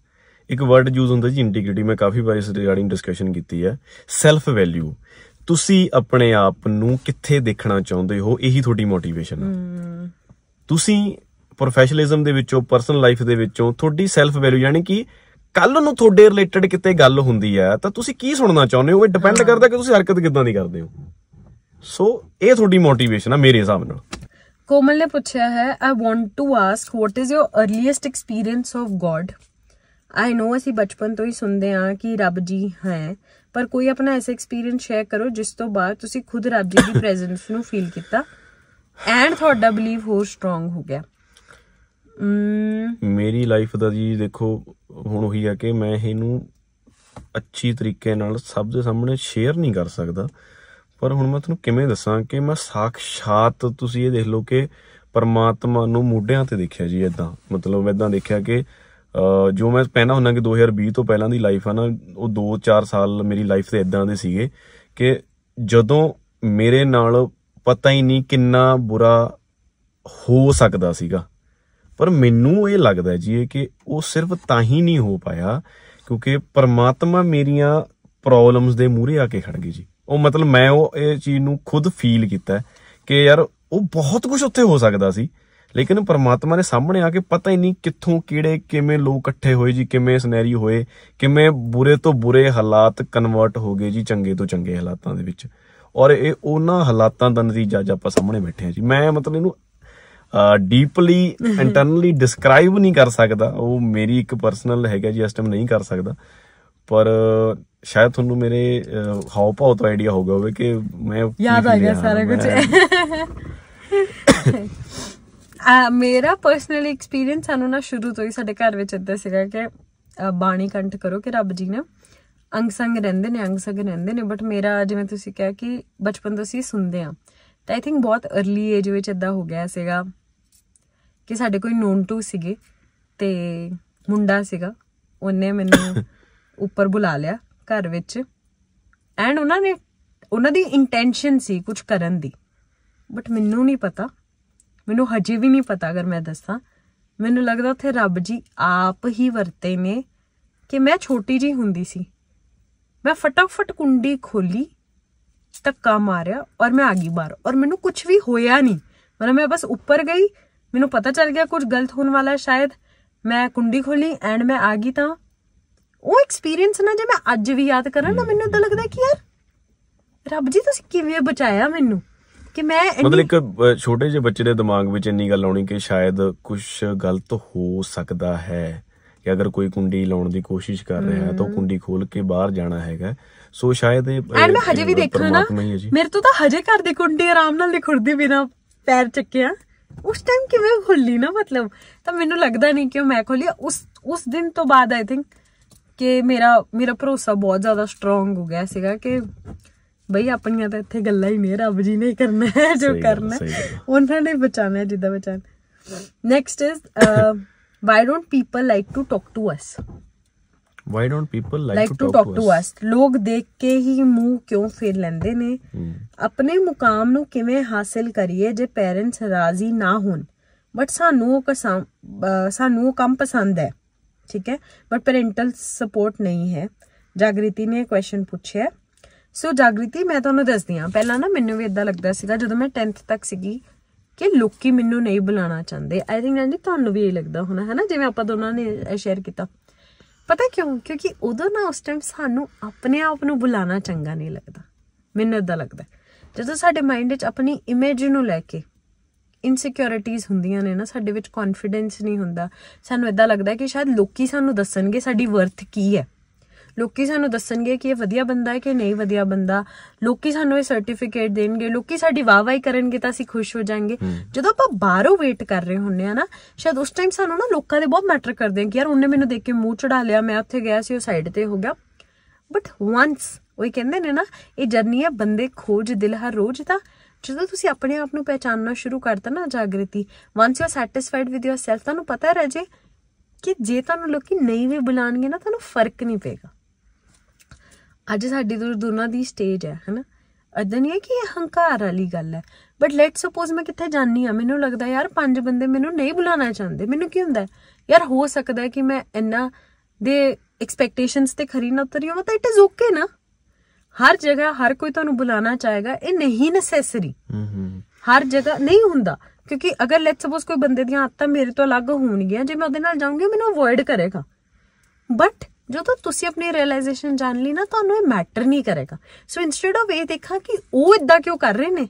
ਇੱਕ ਵਰਡ ਯੂਜ਼ ਹੁੰਦਾ ਜੀ ਇੰਟੀਗ੍ਰਿਟੀ ਮੈਂ ਕਾਫੀ ਵਾਰ ਇਸ ਰਿਗਾਰਡਿੰਗ ਡਿਸਕਸ਼ਨ ਕੀਤੀ ਹੈ ਸੈਲਫ ਵੈਲਿਊ ਤੁਸੀਂ ਆਪਣੇ ਆਪ ਨੂੰ ਕਿੱਥੇ ਦੇਖਣਾ ਚਾਹੁੰਦੇ ਹੋ ਇਹੀ ਤੁਹਾਡੀ ਮੋਟੀਵੇਸ਼ਨ ਹੈ ਤੁਸੀਂ ਪ੍ਰੋਫੈਸ਼ਨਲਿਜ਼ਮ ਦੇ ਵਿੱਚੋਂ ਪਰਸਨਲ ਲਾਈਫ ਦੇ ਵਿੱਚੋਂ ਤੁਹਾਡੀ ਸੈਲਫ ਵੈਲਿਊ ਯਾਨੀ ਕਿ ਕੱਲ ਨੂੰ ਤੁਹਾਡੇ ਰਿਲੇਟਡ ਕਿਤੇ ਗੱਲ ਹੁੰਦੀ ਹੈ ਤਾਂ ਤੁਸੀਂ ਕੀ ਸੁਣਨਾ ਚਾਹੁੰਦੇ ਹੋ ਇਹ ਡਿਪੈਂਡ ਕਰਦਾ ਕਿ ਤੁਸੀਂ ਹਰਕਤ ਕਿਦਾਂ ਦੀ ਕਰਦੇ ਹੋ ਸੋ ਇਹ ਤੁਹਾਡੀ ਮੋਟੀਵੇਸ਼ਨ ਹੈ ਮੇਰੇ ਹਿਸਾਬ ਨਾਲ ਕੋਮਲ ਨੇ ਪੁੱਛਿਆ ਹੈ I want to ask what is your earliest experience of God I know ਅਸੀਂ ਬਚਪਨ ਤੋਂ ਹੀ ਸੁਣਦੇ ਆ ਕਿ ਰੱਬ ਜੀ ਹੈ ਪਰ ਕੋਈ ਆਪਣਾ ਐਸਾ ਐਕਸਪੀਰੀਅੰਸ ਸ਼ੇਅਰ ਕਰੋ ਜਿਸ ਤੋਂ ਬਾਅਦ ਤੁਸੀਂ ਖੁਦ ਰੱਬ ਜੀ ਦੀ ਪ੍ਰੈਜ਼ੈਂਸ [coughs] ਨੂੰ ਫੀਲ ਕੀਤਾ ਐਂਡ ਤੁਹਾਡਾ ਬਲੀਵ ਹੋਰ ਸਟਰੋਂਗ ਹੋ ਗਿਆ ਮੇਰੀ ਲਾਈਫ ਦਾ ਜੀ ਦੇਖੋ ਹੁਣ ਉਹੀ ਆ ਕਿ ਮੈਂ ਇਹਨੂੰ ਅੱਛੀ ਤਰੀਕੇ ਨਾਲ ਸਭ ਦੇ ਸਾਹਮਣੇ ਸ਼ੇਅਰ ਨਹੀਂ ਕਰ ਸਕਦਾ ਪਰ ਹੁਣ ਮੈਂ ਤੁਹਾਨੂੰ ਕਿਵੇਂ ਦੱਸਾਂ ਕਿ ਮੈਂ ਸਾਖਸ਼ਾਤ ਤੁਸੀਂ ਇਹ ਦੇਖ ਲਓ ਕਿ ਪਰਮਾਤਮਾ ਨੂੰ ਮੋਢਿਆਂ ਤੇ ਦੇਖਿਆ ਜੀ ਇਦਾਂ ਮਤਲਬ ਇਦਾਂ ਦੇਖਿਆ ਕਿ ਜੋ ਮੈਂ ਪਹਿਨਾ ਹੁੰਦਾ ਕਿ 2020 ਤੋਂ ਪਹਿਲਾਂ ਦੀ ਲਾਈਫ ਆ ਨਾ ਉਹ 2-4 ਸਾਲ ਮੇਰੀ ਲਾਈਫ ਤੇ ਇਦਾਂ ਦੇ ਸੀਗੇ ਕਿ ਜਦੋਂ ਮੇਰੇ ਨਾਲ ਪਤਾ ਹੀ ਨਹੀਂ ਕਿੰਨਾ ਬੁਰਾ ਹੋ ਸਕਦਾ ਸੀਗਾ ਪਰ ਮੈਨੂੰ ਇਹ ਲੱਗਦਾ ਜੀ ਕਿ ਉਹ ਸਿਰਫ ਤਾਂ ਹੀ ਨਹੀਂ ਹੋ ਪਾਇਆ ਕਿਉਂਕਿ ਪਰਮਾਤਮਾ ਮੇਰੀਆਂ ਪ੍ਰੋਬਲਮਸ ਦੇ ਮੂਹਰੇ ਆ ਕੇ ਖੜ ਗਈ ਜੀ ਉਹ ਮਤਲਬ ਮੈਂ ਉਹ ਇਹ ਚੀਜ਼ ਨੂੰ ਖੁਦ ਫੀਲ ਕੀਤਾ ਕਿ ਯਾਰ ਉਹ ਬਹੁਤ ਕੁਝ ਉੱਥੇ ਹੋ ਸਕਦਾ ਸੀ ਲੇਕਿਨ ਪਰਮਾਤਮਾ ਨੇ ਸਾਹਮਣੇ ਆ ਕੇ ਪਤਾ ਹੀ ਨਹੀਂ ਕਿੱਥੋਂ ਕਿਹੜੇ ਕਿਵੇਂ ਲੋਕ ਇਕੱਠੇ ਹੋਏ ਜੀ ਕਿਵੇਂ ਸਿਨੈਰੀਓ ਹੋਏ ਕਿਵੇਂ ਬੁਰੇ ਤੋਂ ਬੁਰੇ ਹਾਲਾਤ ਕਨਵਰਟ ਹੋ ਗਏ ਜੀ ਚੰਗੇ ਤੋਂ ਚੰਗੇ ਹਾਲਾਤਾਂ ਦੇ ਵਿੱਚ ਔਰ ਇਹ ਉਹਨਾਂ ਹਾਲਾਤਾਂ ਦਾ ਨਤੀਜਾ ਜੱਜ ਆਪਾਂ ਸਾਹਮਣੇ ਬੈਠੇ ਹਾਂ ਜੀ ਮੈਂ ਮਤਲਬ ਇਹਨੂੰ ਡੀਪਲੀ ਇੰਟਰਨਲੀ ਡਿਸਕ੍ਰਾਈਬ ਨਹੀਂ ਕਰ ਸਕਦਾ ਉਹ ਮੇਰੀ ਇੱਕ ਪਰਸਨਲ ਹੈਗਾ ਜੀ ਇਸ ਟਾਈਮ ਨਹੀਂ ਕਰ ਸਕਦਾ ਪਰ ਸ਼ਾਇਦ ਤੁਹਾਨੂੰ ਮੇਰੇ ਹਾਉ ਭਾਉ ਤੋਂ ਆਈਡੀਆ ਹੋ ਗਿਆ ਹੋਵੇ ਕਿ ਮੈਂ ਯਾਦ ਆ ਗਿਆ ਸਾਰਾ ਕੁਝ [laughs] ਆ ਮੇਰਾ ਪਰਸਨਲ ਐਕਸਪੀਰੀਅੰਸ ਸਾਨੂੰ ਨਾ ਸ਼ੁਰੂ ਤੋਂ ਹੀ ਸਾਡੇ ਘਰ ਵਿੱਚ ਇਦਾਂ ਸੀਗਾ ਕਿ ਬਾਣੀ ਕੰਠ ਕਰੋ ਕਿ ਰੱਬ ਜੀ ਨੇ ਅੰਗ ਸੰਗ ਰਹਿੰਦੇ ਨੇ ਅੰਗ ਸੰਗ ਰਹਿੰਦੇ ਨੇ ਬਟ ਮੇਰਾ ਜਿਵੇਂ ਤੁਸੀਂ ਕਿਹਾ ਕਿ ਬਚਪਨ ਤੋਂ ਸੀ ਸੁਣਦੇ ਆ ਤਾਂ ਆਈ ਥਿੰਕ ਬਹੁਤ अर्ਲੀ ਏਜ ਵਿੱਚ ਇਦਾਂ ਹੋ ਗਿਆ ਸੀਗਾ ਕਿ ਸਾਡੇ ਕੋਈ ਨੋਨ ਟੂ ਸੀਗੇ ਤੇ ਮੁੰਡਾ ਸੀਗਾ ਉਹਨੇ ਮੈਨੂੰ [laughs] ਉੱਪਰ ਬੁਲਾ ਲਿਆ ਘਰ ਵਿੱਚ ਐਂਡ ਉਹਨਾਂ ਨੇ ਉਹਨਾਂ ਦੀ ਇੰਟੈਂਸ਼ਨ ਸੀ ਕੁਝ ਕਰਨ ਦੀ ਬਟ ਮੈਨੂੰ ਨਹੀਂ ਪਤਾ ਮੈਨੂੰ ਹਜੇ ਵੀ ਨਹੀਂ ਪਤਾ ਅਗਰ ਮੈਂ ਦੱਸਾਂ ਮੈਨੂੰ ਲੱਗਦਾ ਉੱਥੇ ਰੱਬ ਜੀ ਆਪ ਹੀ ਵਰਤੇ ਨੇ ਕਿ ਮੈਂ ਛੋਟੀ ਜੀ ਹੁੰਦੀ ਸੀ ਮੈਂ ਫਟਾਫਟ ਕੁੰਡੀ ਖੋਲੀ ਤੱਕਾ ਮਾਰਿਆ ਔਰ ਮੈਂ ਆਗੀ ਬਾਹਰ ਔਰ ਮੈਨੂੰ ਕੁਝ ਵੀ ਹੋਇਆ ਨਹੀਂ ਮਤਲਬ ਮੈਂ ਬਸ ਉੱਪਰ ਗਈ ਮੈਨੂੰ ਪਤਾ ਚੱਲ ਗਿਆ ਕੁਝ ਗਲਤ ਹੋਣ ਵਾਲਾ ਹੈ ਸ਼ਾਇਦ ਮੈਂ ਕੁੰਡੀ ਖੋਲੀ ਐਂਡ ਮੈਂ ਆ ਗਈ ਤਾਂ ਉਹ ਐਕਸਪੀਰੀਅੰਸ ਨਾ ਜੇ ਮੈਂ ਅੱਜ ਵੀ ਯਾਦ ਕਰਾਂ ਨਾ ਮੈਨੂੰ ਤਾਂ ਲੱਗਦਾ ਕਿ ਯਾਰ ਰੱਬ ਜੀ ਤੁਸੀਂ ਕਿਵੇਂ ਬਚਾਇਆ ਮੈਨੂੰ ਕਿ ਮੈਂ ਮਤਲਬ ਇੱਕ ਛੋਟੇ ਜਿਹੇ ਬੱਚੇ ਦੇ ਦਿਮਾਗ ਵਿੱਚ ਇੰਨੀ ਗੱਲ ਆਉਣੀ ਕਿ ਸ਼ਾਇਦ ਕੁਝ ਗਲਤ ਹੋ ਸਕਦਾ ਹੈ ਕਿ ਅਗਰ ਕੋਈ ਕੁੰਡੀ ਲਾਉਣ ਦੀ ਕੋਸ਼ਿਸ਼ ਕਰ ਰਿਹਾ ਹੈ ਤਾਂ ਕੁੰਡੀ ਖੋਲ ਕੇ ਬਾਹਰ ਜਾਣਾ ਹੈਗਾ ਸੋ ਸ਼ਾਇਦ ਇਹ ਐਂਡ ਮੈਂ ਹਜੇ ਵੀ ਦੇਖਣਾ ਨਾ ਮੇਰੇ ਤੋਂ ਤਾਂ ਹਜੇ ਘਰ ਦੇ ਕੁੰਡੇ ਆਰਾਮ ਨਾਲ ਦੇ ਖੁਰਦੀ ਬਿਨਾ ਪੈਰ ਚੱਕਿਆ ਉਸ ਟਾਈਮ ਕਿਵੇਂ ਖੁੱਲੀ ਨਾ ਮਤਲਬ ਤਾਂ ਮੈਨੂੰ ਲੱਗਦਾ ਨਹੀਂ ਕਿ ਮੈਂ ਖੋਲੀ ਉਸ ਉਸ ਦਿਨ ਤੋਂ ਬਾਅਦ ਆਈ ਥਿੰਕ ਕਿ ਮੇਰਾ ਮੇਰਾ ਭਰੋਸਾ ਬਹੁਤ ਜ਼ਿਆਦਾ ਸਟਰੋਂਗ ਹੋ ਗਿਆ ਸੀਗਾ ਕਿ ਬਈ ਆਪਣੀਆਂ ਤਾਂ ਇੱਥੇ ਗੱਲਾਂ ਹੀ ਨੇ ਰੱਬ ਜੀ ਨੇ ਕਰਨਾ ਹੈ ਜੋ ਕਰਨਾ ਉਹਨਾਂ ਨੇ ਬਚਾਣਾ ਹੈ ਜਿੱਦਾਂ ਬਚਾਣ next is why don't people like to talk to us why don't people like to talk to us ਲੋਕ ਦੇਖ ਕੇ ਹੀ ਮੂੰਹ ਕਿਉਂ ਫੇਰ ਲੈਂਦੇ ਨੇ ਆਪਣੇ ਮੁਕਾਮ ਨੂੰ ਕਿਵੇਂ ਹਾਸਲ ਕਰੀਏ ਜੇ ਪੇਰੈਂਟਸ ਰਾਜ਼ੀ ਨਾ ਹੋਣ ਬਟ ਸਾਨੂੰ ਉਹ ਸਾਨੂੰ ਉਹ ਕੰਮ ਪਸੰਦ ਹੈ ਠੀਕ ਹੈ ਬਟ ਪੈਰੈਂਟਲ ਸਪੋਰਟ ਨਹੀਂ ਹੈ ਜਾਗ੍ਰਿਤੀ ਨੇ ਕੁਐਸਚਨ ਪੁੱਛਿਆ ਸੋ ਜਾਗ੍ਰਿਤੀ ਮੈਂ ਤੁਹਾਨੂੰ ਦੱਸਦੀ ਆ ਪਹਿਲਾਂ ਨਾ ਮੈਨੂੰ ਵੀ ਇਦਾਂ ਲੱਗਦਾ ਸੀਗਾ ਜਦੋਂ ਮੈਂ 10th ਤੱਕ ਸੀਗੀ ਕਿ ਲੋਕੀ ਮੈਨੂੰ ਨਹੀਂ ਬੁਲਾਣਾ ਚਾਹੁੰਦੇ ਆਈ ਥਿੰਕ ਜੀ ਤੁਹਾਨੂੰ ਵੀ ਇਹ ਲੱਗਦਾ ਹੋਣਾ ਹੈ ਨਾ ਜਿਵੇਂ ਆਪਾਂ ਦੋਨਾਂ ਨੇ ਸ਼ੇਅਰ ਕੀਤਾ ਪਤਾ ਕਿਉਂ ਕਿਉਂਕਿ ਉਦੋਂ ਨਾ ਉਸ ਟਾਈਮ ਸਾਨੂੰ ਆਪਣੇ ਆਪ ਨੂੰ ਬੁਲਾਣਾ ਚੰਗਾ ਨਹੀਂ ਲੱਗਦਾ ਮੈਨੂੰ ਇਦਾਂ ਲੱਗਦਾ ਜਦੋਂ ਸਾਡੇ ਮਾਈਂਡ ਵਿੱਚ ਆਪਣੀ ਇਮੇਜ ਨੂੰ ਲੈ ਕੇ ਇਨਸਿਕਿਉਰਿਟੀਜ਼ ਹੁੰਦੀਆਂ ਨੇ ਨਾ ਸਾਡੇ ਵਿੱਚ ਕੌਨਫੀਡੈਂਸ ਨਹੀਂ ਹੁੰਦਾ ਸਾਨੂੰ ਇਦਾਂ ਲੱਗਦਾ ਕਿ ਸ਼ਾਇਦ ਲੋਕੀ ਸਾਨੂੰ ਦੱਸਣਗੇ ਸਾਡੀ ਵਰਥ ਕੀ ਹੈ ਲੋਕੀ ਸਾਨੂੰ ਦੱਸਣਗੇ ਕਿ ਇਹ ਵਧੀਆ ਬੰਦਾ ਹੈ ਕਿ ਨਹੀਂ ਵਧੀਆ ਬੰਦਾ ਲੋਕੀ ਸਾਨੂੰ ਇਹ ਸਰਟੀਫਿਕੇਟ ਦੇਣਗੇ ਲੋਕੀ ਸਾਡੀ ਵਾਹਵਾਹੀ ਕਰਨਗੇ ਤਾਂ ਅਸੀਂ ਖੁਸ਼ ਹੋ ਜਾਾਂਗੇ ਜਦੋਂ ਆਪਾਂ ਬਾਹਰੋਂ ਵੇਟ ਕਰ ਰਹੇ ਹੁੰਨੇ ਆ ਨਾ ਸ਼ਾਇਦ ਉਸ ਟਾਈਮ ਸਾਨੂੰ ਨਾ ਲੋਕਾਂ ਦੇ ਬਹੁਤ ਮੈਟਰ ਕਰਦੇ ਆ ਕਿ ਯਾਰ ਉਹਨੇ ਮੈਨੂੰ ਦੇਖ ਕੇ ਮੂੰਹ ਚੜਾ ਲਿਆ ਮੈਂ ਉੱਥੇ ਗਿਆ ਸੀ ਉਹ ਸਾਈਡ ਤੇ ਹੋ ਗਿਆ ਬਟ ਵਾਂਸ ਉਹ ਕਹਿੰਦੇ ਨੇ ਨਾ ਇਹ ਜਰਨੀ ਹੈ ਬੰਦੇ ਖੋਜ ਦਿਲ ਹਰ ਰੋਜ਼ ਤਾਂ ਜਦੋਂ ਤੁਸੀਂ ਆਪਣੇ ਆਪ ਨੂੰ ਪਹਿਚਾਨਣਾ ਸ਼ੁਰੂ ਕਰਤਾ ਨਾ Jagriti once you are satisfied with yourself ਤੁਹਾਨੂੰ ਪਤਾ ਰਹੇ ਜੇ ਕਿ ਜੇ ਤੁਹਾਨੂੰ ਲੋਕੀ ਨਹੀਂ ਵੀ ਬੁਲਾਣਗੇ ਨਾ ਤੁਹਾਨੂੰ ਫਰਕ ਨਹੀਂ ਪਏਗਾ ਅੱਜ ਸਾਡੀ ਦੂਰ ਦੋਨਾਂ ਦੀ ਸਟੇਜ ਹੈ ਹਨਾ ਅਦਾਂ ਨਹੀਂ ਹੈ ਕਿ ਇਹ ਹੰਕਾਰ ਵਾਲੀ ਗੱਲ ਹੈ ਬਟ ਲੈਟ ਸੁਪੋਜ਼ ਮੈਂ ਕਿੱਥੇ ਜਾਣੀ ਆ ਮੈਨੂੰ ਲੱਗਦਾ ਯਾਰ ਪੰਜ ਬੰਦੇ ਮੈਨੂੰ ਨਹੀਂ ਬੁਲਾਣਾ ਚਾਹੁੰਦੇ ਮੈਨੂੰ ਕੀ ਹੁੰਦਾ ਯਾਰ ਹੋ ਸਕਦਾ ਹੈ ਕਿ ਮੈਂ ਇੰਨਾ ਦੇ ਐਕਸਪੈਕਟੇਸ਼ਨਸ ਤੇ ਖਰੀ ਨਾ ਉਤਰੀ ਹੋਵਾਂ ਤਾਂ ਇਟ ਇਜ਼ ਓਕੇ ਨਾ ਹਰ ਜਗ੍ਹਾ ਹਰ ਕੋਈ ਤੁਹਾਨੂੰ ਬੁਲਾਣਾ ਚਾਹੇਗਾ ਇਹ ਨਹੀਂ ਨੈਸੈਸਰੀ ਹਰ ਜਗ੍ਹਾ ਨਹੀਂ ਹੁੰਦਾ ਕਿਉਂਕਿ ਅਗਰ ਲੈਟਸ ਸਪੋਜ਼ ਕੋਈ ਬੰਦੇ ਦੀਆਂ ਆਤਾਂ ਮੇਰੇ ਤੋਂ ਅਲੱਗ ਹੋਣਗੀਆਂ ਜੇ ਮੈਂ ਉਹਦੇ ਨਾਲ ਜਾਊਂਗੀ ਮੈਨੂੰ ਅਵੋਇਡ ਕਰੇਗਾ ਬਟ ਜਦੋਂ ਤੁਸੀਂ ਆਪਣੀ ਰਿਅਲਾਈਜੇਸ਼ਨ ਜਾਣ ਲਈ ਨਾ ਤੁਹਾਨੂੰ ਇਹ ਮੈਟਰ ਨਹੀਂ ਕਰੇਗਾ ਸੋ ਇਨਸਟੈਡ ਆਫ ਇਹ ਦੇਖਾਂ ਕਿ ਉਹ ਇਦਾਂ ਕਿਉਂ ਕਰ ਰਹੇ ਨੇ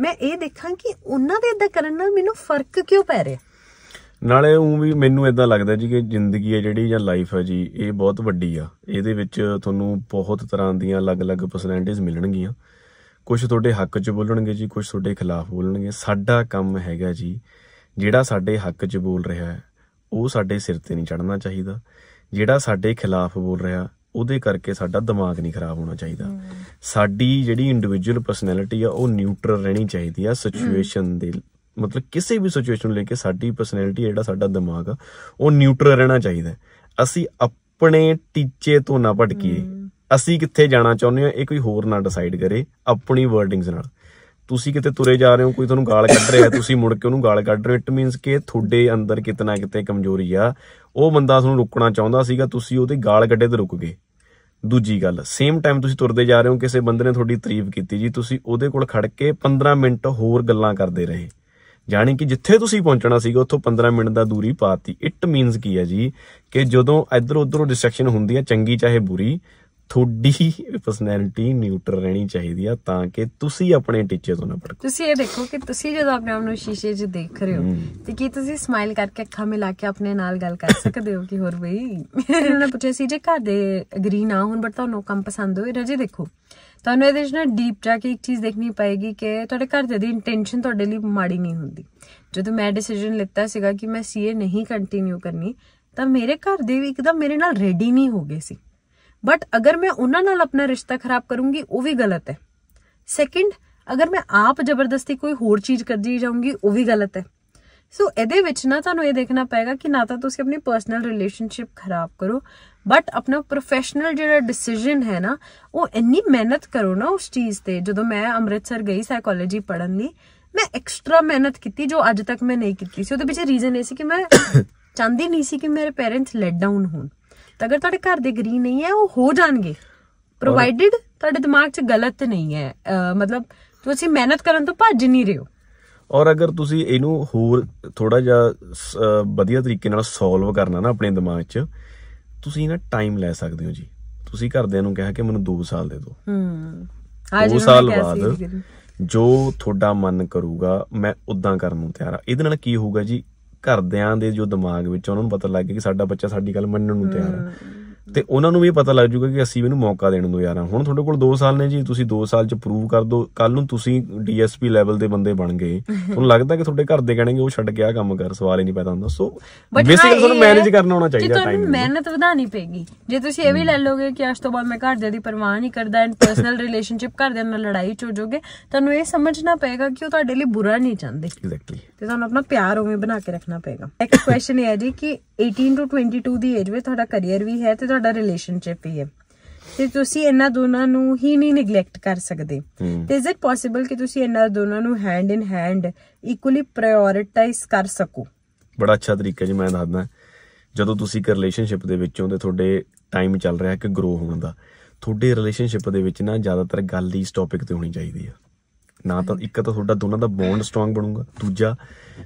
ਮੈਂ ਇਹ ਦੇਖਾਂ ਕਿ ਉਹਨਾਂ ਦੇ ਇਦਾਂ ਕਰਨ ਨਾਲ ਮੈਨੂੰ ਫਰਕ ਕਿਉਂ ਪੈ ਰਿਹਾ ਨਾਲੇ ਉਹ ਵੀ ਮੈਨੂੰ ਇਦਾਂ ਲੱਗਦਾ ਜੀ ਕਿ ਜ਼ਿੰਦਗੀ ਹੈ ਜਿਹੜੀ ਜਾਂ ਲਾਈਫ ਹੈ ਜੀ ਇਹ ਬਹੁਤ ਵੱਡੀ ਆ ਇਹਦੇ ਵਿੱਚ ਤੁਹਾਨੂੰ ਬਹੁਤ ਤਰ੍ਹਾਂ ਦੀਆਂ ਅਲੱਗ-ਅਲੱਗ ਪਰਸੈਂਟੇਜ ਮਿਲਣਗੀਆਂ ਕੁਝ ਤੁਹਾਡੇ ਹੱਕ 'ਚ ਬੋਲਣਗੇ ਜੀ ਕੁਝ ਤੁਹਾਡੇ ਖਿਲਾਫ ਬੋਲਣਗੇ ਸਾਡਾ ਕੰਮ ਹੈਗਾ ਜੀ ਜਿਹੜਾ ਸਾਡੇ ਹੱਕ 'ਚ ਬੋਲ ਰਿਹਾ ਹੈ ਉਹ ਸਾਡੇ ਸਿਰ ਤੇ ਨਹੀਂ ਚੜਨਾ ਚਾਹੀਦਾ ਜਿਹੜਾ ਸਾਡੇ ਖਿਲਾਫ ਬੋਲ ਰਿਹਾ ਉਹਦੇ ਕਰਕੇ ਸਾਡਾ ਦਿਮਾਗ ਨਹੀਂ ਖਰਾਬ ਹੋਣਾ ਚਾਹੀਦਾ ਸਾਡੀ ਜਿਹੜੀ ਇੰਡੀਵਿਜੂਅਲ ਪਰਸਨੈਲਿਟੀ ਆ ਉਹ ਨਿਊਟਰਲ ਰਹਿਣੀ ਚਾਹੀਦੀ ਆ ਸਿਚੁਏਸ਼ਨ ਦੇ ਮਤਲਬ ਕਿਸੇ ਵੀ ਸਿਚੁਏਸ਼ਨ ਨੂੰ ਲੈ ਕੇ ਸਾਡੀ ਪਰਸਨੈਲਿਟੀ ਜਿਹੜਾ ਸਾਡਾ ਦਿਮਾਗ ਆ ਉਹ ਨਿਊਟਰਲ ਰਹਿਣਾ ਚਾਹੀਦਾ ਅਸੀਂ ਆਪਣੇ ਟੀਚੇ ਤੋਂ ਨਾ ਭਟਕੀਏ ਅਸੀਂ ਕਿੱਥੇ ਜਾਣਾ ਚਾਹੁੰਦੇ ਹਾਂ ਇਹ ਕੋਈ ਹੋਰ ਨਾ ਡਿਸਾਈਡ ਕਰੇ ਆਪਣੀ ਵਰਡਿੰਗਸ ਨਾਲ ਤੁਸੀਂ ਕਿਤੇ ਤੁਰੇ ਜਾ ਰਹੇ ਹੋ ਕੋਈ ਤੁਹਾਨੂੰ ਗਾਲ ਕੱਢ ਰਿਹਾ ਤੁਸੀਂ ਮੁੜ ਕੇ ਉਹਨੂੰ ਗਾਲ ਕੱਢ ਰਹੇ ਹੋ ਇਟ ਮੀਨਸ ਕਿ ਤੁਹਾਡੇ ਅੰਦਰ ਕਿਤਨਾ ਕਿਤੇ ਕਮਜ਼ੋਰੀ ਆ ਉਹ ਬੰਦਾ ਤੁਹਾਨੂੰ ਰੁਕਣਾ ਚਾਹੁੰਦਾ ਸੀਗਾ ਤੁਸੀਂ ਉਹਦੇ ਗਾਲ ਕੱਢੇ ਤੇ ਰੁਕ ਗਏ ਦੂਜੀ ਗੱਲ ਸੇਮ ਟਾਈਮ ਤੁਸੀਂ ਤੁਰਦੇ ਜਾ ਰਹੇ ਹੋ ਕਿਸੇ ਬੰਦੇ ਨੇ ਤੁਹਾਡੀ ਤਾਰੀਫ ਕੀਤੀ ਜੀ ਤੁਸੀਂ ਉਹਦੇ ਕੋਲ ਖੜ ਕੇ 15 ਮਿੰਟ ਹੋਰ ਗੱਲਾਂ ਕਰਦੇ ਰਹੇ ਜਾਣੀ ਕਿ ਜਿੱਥੇ ਤੁਸੀਂ ਪਹੁੰਚਣਾ ਸੀਗਾ ਉੱਥੋਂ 15 ਮਿੰਟ ਦਾ ਦੂਰੀ ਪਾਤੀ ਇਟ ਮੀਨਸ ਕੀ ਹੈ ਜੀ ਕਿ ਜਦੋਂ ਇੱਧਰ ਉੱਧਰੋਂ ਡਿਸਟਰੈਕਸ਼ਨ ਹੁੰਦੀ ਹੈ ਚੰਗੀ ਚਾਹੇ ਬੁਰੀ ਤੁਹਾਡੀ ਪਰਸਨੈਲਿਟੀ ਨਿਊਟਰ ਰਹਿਣੀ ਚਾਹੀਦੀ ਆ ਤਾਂ ਕਿ ਤੁਸੀਂ ਆਪਣੇ ਟੀਚੇ ਤੋਂ ਨਾ ਭਟਕੋ ਤੁਸੀਂ ਇਹ ਦੇਖੋ ਕਿ ਤੁਸੀਂ ਜਦੋਂ ਆਪਣੇ ਆਪ ਨੂੰ ਸ਼ੀਸ਼ੇ 'ਚ ਦੇਖ ਰਹੇ ਹੋ ਤੇ ਕੀ ਤੁਸੀਂ ਸਮਾਈਲ ਕਰਕੇ ਅੱਖਾਂ ਮਿਲਾ ਕੇ ਆਪਣੇ ਨਾਲ ਗੱਲ ਕਰ ਸਕਦੇ ਹੋ ਕਿ ਹੋਰ ਬਈ ਇਹਨਾਂ ਨੇ ਪੁੱਛਿਆ ਸੀ ਜੇ ਘਰ ਦੇ ਅਗਰੀ ਨਾ ਹੋਣ ਬਟ ਤੁਹਾਨੂੰ ਕੰਮ ਪਸੰਦ ਹੋਏ ਰਜੇ ਦੇਖੋ ਤੁਹਾਨੂੰ ਇਹਦੇ 'ਚ ਨਾ ਡੀਪ ਜਾ ਕੇ ਇੱਕ ਚੀਜ਼ ਦੇਖਣੀ ਪਏਗੀ ਕਿ ਤੁਹਾਡੇ ਘਰ ਦੇ ਦੀ ਇੰਟੈਂਸ਼ਨ ਤੁਹਾਡੇ ਲਈ ਮਾੜੀ ਨਹੀਂ ਹੁੰਦੀ ਜਦੋਂ ਮੈਂ ਡਿਸੀਜਨ ਲਿੱਤਾ ਸੀਗਾ ਕਿ ਮੈਂ ਸੀਏ ਨਹੀਂ ਕੰਟੀਨਿਊ ਕਰਨੀ ਤਾਂ ਮੇਰੇ ਘਰ ਦੇ ਵੀ ਇੱਕਦਮ ਮੇਰੇ ਨਾਲ ਰੈਡੀ ਨਹੀਂ ਹੋ ਗਏ ਸੀ ਬਟ ਅਗਰ ਮੈਂ ਉਹਨਾਂ ਨਾਲ ਆਪਣਾ ਰਿਸ਼ਤਾ ਖਰਾਬ ਕਰੂੰਗੀ ਉਹ ਵੀ ਗਲਤ ਹੈ ਸੈਕਿੰਡ ਅਗਰ ਮੈਂ ਆਪ ਜ਼ਬਰਦਸਤੀ ਕੋਈ ਹੋਰ ਚੀਜ਼ ਕਰਦੀ ਜਾਊਂਗੀ ਉਹ ਵੀ ਗਲਤ ਹੈ ਸੋ ਇਹਦੇ ਵਿੱਚ ਨਾ ਤੁਹਾਨੂੰ ਇਹ ਦੇਖਣਾ ਪਏਗਾ ਕਿ ਨਾ ਤਾਂ ਤੁਸੀਂ ਆਪਣੀ ਪਰਸਨਲ ਰਿਲੇਸ਼ਨਸ਼ਿਪ ਖਰਾਬ ਕਰੋ ਬਟ ਆਪਣਾ ਪ੍ਰੋਫੈਸ਼ਨਲ ਜਿਹੜਾ ਡਿਸੀਜਨ ਹੈ ਨਾ ਉਹ ਇੰਨੀ ਮਿਹਨਤ ਕਰੋ ਨਾ ਉਸ ਚੀਜ਼ ਤੇ ਜਦੋਂ ਮੈਂ ਅੰਮ੍ਰਿਤਸਰ ਗਈ ਸਾਈਕੋਲੋਜੀ ਪੜ੍ਹਨ ਲਈ ਮੈਂ ਐਕਸਟਰਾ ਮਿਹਨਤ ਕੀਤੀ ਜੋ ਅੱਜ ਤੱਕ ਮੈਂ ਨਹੀਂ ਕੀਤੀ ਸੀ ਉਹਦੇ ਪਿੱਛੇ ਰੀਜ਼ਨ ਇਹ ਸੀ ਕਿ ਮੈਂ ਚਾਹੁੰਦੀ ਨਹੀਂ ਸੀ ਕਿ ਮੇਰੇ ਪੇਰੈਂਟਸ ਲੈਟ ਡਾਊਨ ਹੋਣ ਤਾਂ ਅਗਰ ਤੁਹਾਡੇ ਘਰ ਦੇ ਗ੍ਰੀਨ ਨਹੀਂ ਹੈ ਉਹ ਹੋ ਜਾਣਗੇ ਪ੍ਰੋਵਾਈਡਡ ਤੁਹਾਡੇ ਦਿਮਾਗ 'ਚ ਗਲਤ ਨਹੀਂ ਹੈ ਮਤਲਬ ਤੁਸੀਂ ਮਿਹਨਤ ਕਰਨ ਤੋਂ ਭੱਜ ਨਹੀਂ ਰਹੇ ਹੋ ਔਰ ਅਗਰ ਤੁਸੀਂ ਇਹਨੂੰ ਹੋਰ ਥੋੜਾ ਜਿਹਾ ਵਧੀਆ ਤਰੀਕੇ ਨਾਲ ਸੋਲਵ ਕਰਨਾ ਨਾ ਆਪਣੇ ਦਿਮਾਗ 'ਚ ਤੁਸੀਂ ਨਾ ਟਾਈਮ ਲੈ ਸਕਦੇ ਹੋ ਜੀ ਤੁਸੀਂ ਘਰਦਿਆਂ ਨੂੰ ਕਿਹਾ ਕਿ ਮੈਨੂੰ 2 ਸਾਲ ਦੇ ਦਿਓ ਹੂੰ ਹਾਂ 2 ਸਾਲ ਬਾਅਦ ਜੋ ਤੁਹਾਡਾ ਮਨ ਕਰੂਗਾ ਮੈਂ ਉਦਾਂ ਕਰਨ ਨੂੰ ਤਿਆਰ ਆ ਇਹਦੇ ਨਾਲ ਕੀ ਹੋਊਗਾ ਜੀ ਘਰਦਿਆਂ ਦੇ ਜੋ ਦਿਮਾਗ ਵਿੱਚ ਉਹਨਾਂ ਨੂੰ ਪਤਾ ਲੱਗ ਗਿਆ ਕਿ ਸਾਡਾ ਬੱਚਾ ਸਾਡੀ ਗੱਲ ਮੰਨਣ ਨੂੰ ਤਿਆਰ ਹੈ ਤੇ ਉਹਨਾਂ ਨੂੰ ਵੀ ਪਤਾ ਲੱਗ ਜੂਗਾ ਕਿ ਅਸੀਂ ਇਹਨੂੰ ਮੌਕਾ ਦੇਣ ਨੂੰ ਯਾਰਾਂ ਹੁਣ ਤੁਹਾਡੇ ਕੋਲ 2 ਸਾਲ ਨੇ ਜੀ ਤੁਸੀਂ 2 ਸਾਲ ਚ ਪ੍ਰੂਵ ਕਰ ਦੋ ਕੱਲ ਨੂੰ ਤੁਸੀਂ ਡੀਐਸਪੀ ਲੈਵਲ ਦੇ ਬੰਦੇ ਬਣ ਗਏ ਤੁਹਾਨੂੰ ਲੱਗਦਾ ਕਿ ਤੁਹਾਡੇ ਘਰ ਦੇ ਕਹਿਣਗੇ ਉਹ ਛੱਡ ਗਿਆ ਕੰਮ ਕਰ ਸਵਾਲ ਹੀ ਨਹੀਂ ਪੈਦਾ ਹੁੰਦਾ ਸੋ ਬੇਸਿਕਲੀ ਤੁਹਾਨੂੰ ਮੈਨੇਜ ਕਰਨਾ ਆਉਣਾ ਚਾਹੀਦਾ ਟਾਈਮ ਤੁਹਾਨੂੰ ਮਿਹਨਤ ਵਧਾਣੀ ਪੈਗੀ ਜੇ ਤੁਸੀਂ ਇਹ ਵੀ ਲੈ ਲੋਗੇ ਕਿ ਅੱਜ ਤੋਂ ਬਾਅਦ ਮੈਂ ਘਰ ਦੇ ਦੀ ਪਰਵਾਹ ਨਹੀਂ ਕਰਦਾ ਐਂਡ ਪਰਸਨਲ ਰਿਲੇਸ਼ਨਸ਼ਿਪ ਘਰ ਦੇ ਨਾਲ ਲੜਾਈ ਚ ਹੋ ਤੁਹਾਨੂੰ ਇਹ ਸਮਝਣਾ ਪਏਗਾ ਕਿ ਉਹ ਤੁਹਾਡੇ ਲਈ ਬੁਰਾ ਨਹੀਂ ਚਾਹੁੰਦੇ ਐਗਜ਼ੈਕਟਲੀ ਤੇ ਤੁਹਾਨੂੰ ਆਪਣਾ ਪਿਆਰ ਉਵੇਂ ਬਣਾ ਕੇ ਰੱਖਣਾ ਪਏਗਾ ਨੈਕਸਟ ਕੁਐਸਚਨ ਇਹ ਹੈ ਜੀ ਕਿ 18 ਤੋਂ 22 ਦੀ ਏਜ ਵਿੱਚ ਤੁਹਾਡਾ ਕੈਰੀਅਰ ਵੀ ਹੈ ਤੇ ਤੁਹਾਡਾ ਰਿਲੇਸ਼ਨਸ਼ਿਪ ਵੀ ਹੈ ਤੇ ਤੁਸੀਂ ਇਹਨਾਂ ਦੋਨਾਂ ਨੂੰ ਹੀ ਨਹੀਂ ਨੈਗਲੈਕਟ ਕਰ ਸਕਦੇ ਤੇ ਇਜ਼ ਇਟ ਪੋਸੀਬਲ ਕਿ ਤੁਸੀਂ ਇਹਨਾਂ ਦੋਨਾਂ ਨੂੰ hand in hand equally prioritize ਕਰ ਸਕੋ ਬੜਾ ਅੱਛਾ ਤਰੀਕਾ ਜੀ ਮੈਂ ਦੱਸਦਾ ਜਦੋਂ ਤੁਸੀਂ ਇੱਕ ਰਿਲੇਸ਼ਨਸ਼ਿਪ ਦੇ ਵਿੱਚੋਂ ਤੇ ਤੁਹਾਡੇ ਟਾਈਮ ਚੱਲ ਰਿਹਾ ਕਿ ਗਰੋ ਹੋਣ ਦਾ ਤੁਹਾਡੇ ਰਿਲੇਸ਼ਨਸ਼ਿਪ ਦੇ ਵਿੱਚ ਨਾ ਜ਼ਿਆਦਾਤਰ ਗੱਲ ਇਸ ਟੌਪਿਕ ਤੇ ਹੋਣੀ ਚਾਹੀਦੀ ਆ ਨਾ ਤਾਂ ਇੱਕ ਤਾਂ ਤੁਹਾਡਾ ਦੋਨਾਂ ਦਾ ਬੌਂਡ ਸਟਰੋਂਗ ਬਣੂਗਾ ਦੂਜਾ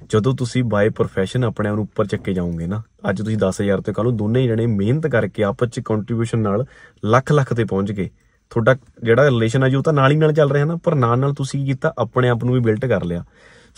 ਜਦੋਂ ਤੁਸੀਂ ਬਾਈ ਪ੍ਰੋਫੈਸ਼ਨ ਆਪਣੇ ਆਪ ਨੂੰ ਉੱਪਰ ਚੱਕੇ ਜਾਓਗੇ ਨਾ ਅੱਜ ਤੁਸੀਂ 10000 ਤੇ ਕੱਲ ਦੋਨੇ ਜਣੇ ਮਿਹਨਤ ਕਰਕੇ ਆਪਸ ਚ ਕੰਟਰੀਬਿਊਸ਼ਨ ਨਾਲ ਲੱਖ ਲੱਖ ਤੇ ਪਹੁੰਚ ਗਏ ਤੁਹਾਡਾ ਜਿਹੜਾ ਰਿਲੇਸ਼ਨ ਹੈ ਜੀ ਉਹ ਤਾਂ ਨਾਲ ਹੀ ਨਾਲ ਚੱਲ ਰਿਹਾ ਨਾ ਪਰ ਨਾਲ ਨਾਲ ਤੁਸੀਂ ਕੀ ਕੀਤਾ ਆਪਣੇ ਆਪ ਨੂੰ ਵੀ ਬਿਲਟ ਕਰ ਲਿਆ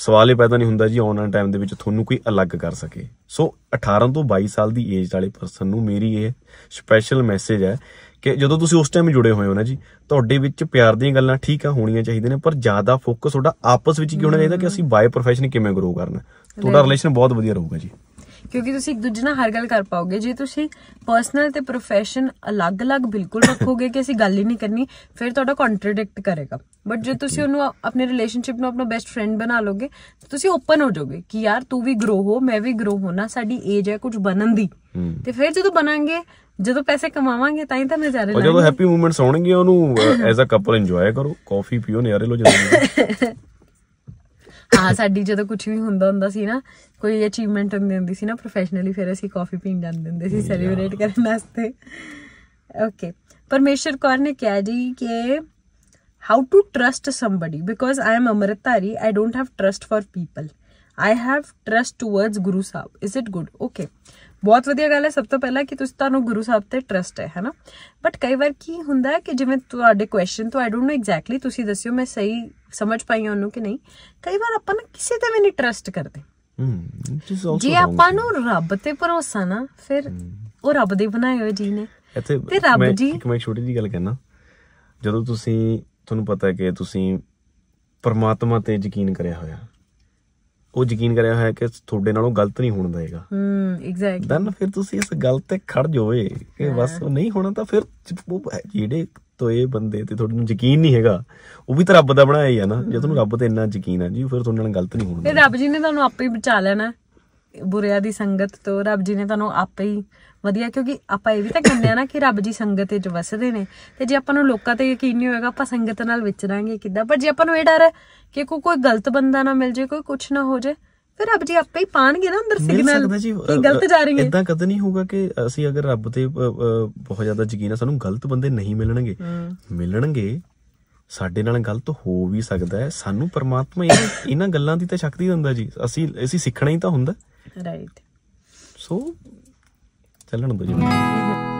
ਸਵਾਲ ਇਹ ਪੈਦਾ ਨਹੀਂ ਹੁੰਦਾ ਜੀ ਆਨਲਾਈਨ ਟਾਈਮ ਦੇ ਵਿੱਚ ਤੁਹਾਨੂੰ ਕੋਈ ਅਲੱਗ ਕਰ ਸਕੇ ਸੋ 18 ਤੋਂ 22 ਸਾਲ ਦੀ ਏਜ ਵਾਲੇ ਪਰਸਨ ਨੂੰ ਮੇਰੀ ਇਹ ਸਪੈਸ਼ਲ ਮੈਸੇਜ ਹੈ ਕਿ ਜਦੋਂ ਤੁਸੀਂ ਉਸ ਟਾਈਮ ਜੁੜੇ ਹੋਏ ਹੋ ਨਾ ਜੀ ਤੁਹਾਡੇ ਵਿੱਚ ਪਿਆਰ ਦੀਆਂ ਗੱਲਾਂ ਠੀਕ ਆ ਹੋਣੀਆਂ ਚਾਹੀਦੀਆਂ ਨੇ ਪਰ ਜ਼ਿਆਦਾ ਫੋਕਸ ਤੁਹਾਡਾ ਆਪਸ ਵਿੱਚ ਕਿਉਂ ਹੋਣਾ ਚਾਹੀਦਾ ਕਿ ਅਸੀਂ ਬਾਏ ਪ੍ਰੋਫੈਸ਼ਨ ਕਿਵੇਂ ਗਰੋ ਕਰਨਾ ਤੁਹਾਡਾ ਰਿਲੇਸ਼ਨ ਬਹੁਤ ਵਧੀਆ ਰਹੂਗਾ ਜੀ ਕਿਉਂਕਿ ਤੁਸੀਂ ਇੱਕ ਦੂਜੇ ਨਾਲ ਹਰ ਗੱਲ ਕਰ ਪਾਓਗੇ ਜੇ ਤੁਸੀਂ ਪਰਸਨਲ ਤੇ ਪ੍ਰੋਫੈਸ਼ਨ ਅਲੱਗ-ਅਲੱਗ ਬਿਲਕੁਲ ਰੱਖੋਗੇ ਕਿ ਅਸੀਂ ਗੱਲ ਹੀ ਨਹੀਂ ਕਰਨੀ ਫਿਰ ਤੁਹਾਡਾ ਕੰਟਰਡਿਕਟ ਕਰੇਗਾ ਬਟ ਜੇ ਤੁਸੀਂ ਉਹਨੂੰ ਆਪਣੇ ਰਿਲੇਸ਼ਨਸ਼ਿਪ ਨੂੰ ਆਪਣਾ ਬੈਸਟ ਫਰੈਂਡ ਬਣਾ ਲੋਗੇ ਤੁਸੀਂ ਓਪਨ ਹੋ ਜਾਓਗੇ ਕਿ ਯਾਰ ਤੂੰ ਵੀ ਗਰੋ ਹੋ ਮੈਂ ਵੀ ਗਰੋ ਹੋਣਾ ਸਾਡੀ ਏਜ ਹੈ ਕੁਝ ਬਣਨ ਦੀ ਤੇ ਫਿਰ ਜਦੋਂ ਬਣਾਂਗੇ ਜਦੋਂ ਪੈਸੇ ਕਮਾਵਾਂਗੇ ਤਾਂ ਹੀ ਤਾਂ ਨਜ਼ਾਰੇ ਲਾਂਗੇ ਜਦੋਂ ਹੈਪੀ ਮੂਮੈਂਟਸ ਹੋਣਗੇ ਉਹਨੂੰ ਐਜ਼ ਅ ਕਪਲ ਇੰਜੋਏ ਕਰੋ ਕਾਫੀ ਪੀਓ ਨਿਆਰੇ ਲੋ ਜਿੰਦਗੀ [laughs] ਹਾਂ ਸਾਡੀ ਜਦੋਂ ਕੁਝ ਵੀ ਹੁੰਦਾ ਹੁੰਦਾ ਸੀ ਨਾ ਕੋਈ ਅਚੀਵਮੈਂਟ ਹੁੰਦੀ ਹੁੰਦੀ ਸੀ ਨਾ ਪ੍ਰੋਫੈਸ਼ਨਲੀ ਫਿਰ ਅਸੀਂ ਕਾਫੀ ਪੀਣ ਜਾਂਦੇ ਹੁੰਦੇ ਸੀ ਸੈਲੀਬ੍ਰੇਟ ਕਰਨ ਵਾਸਤੇ ਓਕੇ ਪਰਮੇਸ਼ਰ ਕੌਰ ਨੇ ਕਿਹਾ ਜੀ ਕਿ how to trust somebody because I am Amritdhari I don't have trust for people I have trust towards Guru Sahib is it good okay ਬਹੁਤ ਵਧੀਆ ਗੱਲ ਹੈ ਸਭ ਤੋਂ ਪਹਿਲਾਂ ਕਿ ਤੁਸੀਂ ਤੁਹਾਨੂੰ ਗੁਰੂ ਸਾਹਿਬ ਤੇ ਟਰਸਟ ਹੈ ਹੈਨਾ ਬਟ ਕਈ ਵਾਰ ਕੀ ਹੁੰਦਾ ਹੈ ਕਿ ਜਿਵੇਂ ਤੁਹਾਡੇ ਕੁਐਸਚਨ ਤੋਂ ਆਈ ਡੋਨਟ ਨੋ ਐਗਜ਼ੈਕਟਲੀ ਤੁਸੀਂ ਦੱਸਿਓ ਮੈਂ ਸਹੀ ਸਮਝ ਪਾਈ ਹਾਂ ਉਹਨੂੰ ਕਿ ਨਹੀਂ ਕਈ ਵਾਰ ਆਪਾਂ ਨਾ ਕਿਸੇ ਤੇ ਵੀ ਨਹੀਂ ਟਰਸਟ ਕਰਦੇ ਹੂੰ ਜੇ ਆਪਾਂ ਨੂੰ ਰੱਬ ਤੇ ਭਰੋਸਾ ਨਾ ਫਿਰ ਉਹ ਰੱਬ ਦੇ ਬਣਾਏ ਹੋਏ ਜੀ ਨੇ ਇੱਥੇ ਤੇ ਰੱਬ ਜੀ ਇੱਕ ਮੈਂ ਛੋਟੀ ਜੀ ਗੱਲ ਕਹਿਣਾ ਜਦੋਂ ਤੁਸੀਂ ਤੁਹਾਨੂੰ ਪਤਾ ਹੈ ਕਿ ਤੁਸੀਂ ਪਰਮਾਤਮਾ ਤੇ ਯਕੀਨ ਕਰਿਆ ਹੋਇਆ ਉਹ ਯਕੀਨ ਕਰਿਆ ਹੋਇਆ ਕਿ ਤੁਹਾਡੇ ਨਾਲੋਂ ਗਲਤ ਨਹੀਂ ਹੋਣ ਦੇਗਾ ਹੂੰ ਐਗਜ਼ੈਕਟਲੀ ਦਨ ਫਿਰ ਤੁਸੀਂ ਇਸ ਗੱਲ ਤੇ ਖੜ ਜਾਓਏ ਕਿ ਬਸ ਉਹ ਨਹੀਂ ਹੋਣਾ ਤਾਂ ਫਿਰ ਜਿਹੜੇ ਤੋਏ ਬੰਦੇ ਤੇ ਤੁਹਾਨੂੰ ਯਕੀਨ ਨਹੀਂ ਹੈਗਾ ਉਹ ਵੀ ਤਾਂ ਰੱਬ ਦਾ ਬਣਾਇਆ ਹੀ ਆ ਨਾ ਜੇ ਤੁਹਾਨੂੰ ਰੱਬ ਤੇ ਇੰਨਾ ਯਕੀਨ ਆ ਜੀ ਫਿਰ ਤੁਹਾਡੇ ਨਾਲ ਗਲਤ ਨਹੀਂ ਹੋਣਾ ਫਿਰ ਰੱਬ ਜੀ ਨੇ ਤੁਹਾਨੂੰ ਆਪੇ ਹੀ ਬਚਾ ਲੈਣਾ ਬੁਰਿਆਂ ਦੀ ਸੰਗਤ ਤੋਂ ਰੱਬ ਜੀ ਨੇ ਤੁਹਾਨੂੰ ਆਪੇ ਹੀ ਵਧੀਆ ਕਿਉਂਕਿ ਆਪਾਂ ਇਹ ਵੀ ਤਾਂ ਕਹਿੰਦੇ ਆ ਨਾ ਕਿ ਰੱਬ ਜੀ ਸੰਗਤ ਵਿੱਚ ਵਸਦੇ ਨੇ ਤੇ ਜੇ ਆਪਾਂ ਨੂੰ ਲੋਕਾਂ ਤੇ ਯਕੀਨ ਨਹੀਂ ਹੋਏਗਾ ਆਪਾਂ ਸੰਗਤ ਨਾਲ ਵਿਚਰਾਂਗੇ ਕਿੱਦਾਂ ਪਰ ਜੇ ਆਪਾਂ ਨੂੰ ਇਹ ਡਰ ਹੈ ਕਿ ਕੋਈ ਕੋਈ ਗਲਤ ਬੰਦਾ ਨਾ ਮਿਲ ਜੇ ਕੋਈ ਕੁਝ ਨਾ ਹੋ ਜੇ ਫਿਰ ਰੱਬ ਜੀ ਆਪੇ ਹੀ ਪਾਣਗੇ ਨਾ ਅੰਦਰ ਸਿਗਨਲ ਕਿ ਗਲਤ ਜਾ ਰਹੀ ਹੈ ਇਦਾਂ ਕਦੇ ਨਹੀਂ ਹੋਊਗਾ ਕਿ ਅਸੀਂ ਅਗਰ ਰੱਬ ਤੇ ਬਹੁਤ ਜ਼ਿਆਦਾ ਯਕੀਨ ਹੈ ਸਾਨੂੰ ਗਲਤ ਬੰਦੇ ਨਹੀਂ ਮਿਲਣਗੇ ਮਿਲਣਗੇ ਸਾਡੇ ਨਾਲ ਗਲਤ ਹੋ ਵੀ ਸਕਦਾ ਹੈ ਸਾਨੂੰ ਪਰਮਾਤਮਾ ਇਹਨਾਂ ਗੱਲਾਂ ਦੀ ਤਾਂ ਸ਼ਕਤੀ ਦਿੰਦਾ ਜੀ ਅਸੀਂ ਅਸੀਂ ਸਿੱਖਣਾ ਹੀ ਤਾਂ ਹੁੰਦਾ ਰਾਈਟ ਸੋ ਚੱਲਣ ਦੋ ਜੀ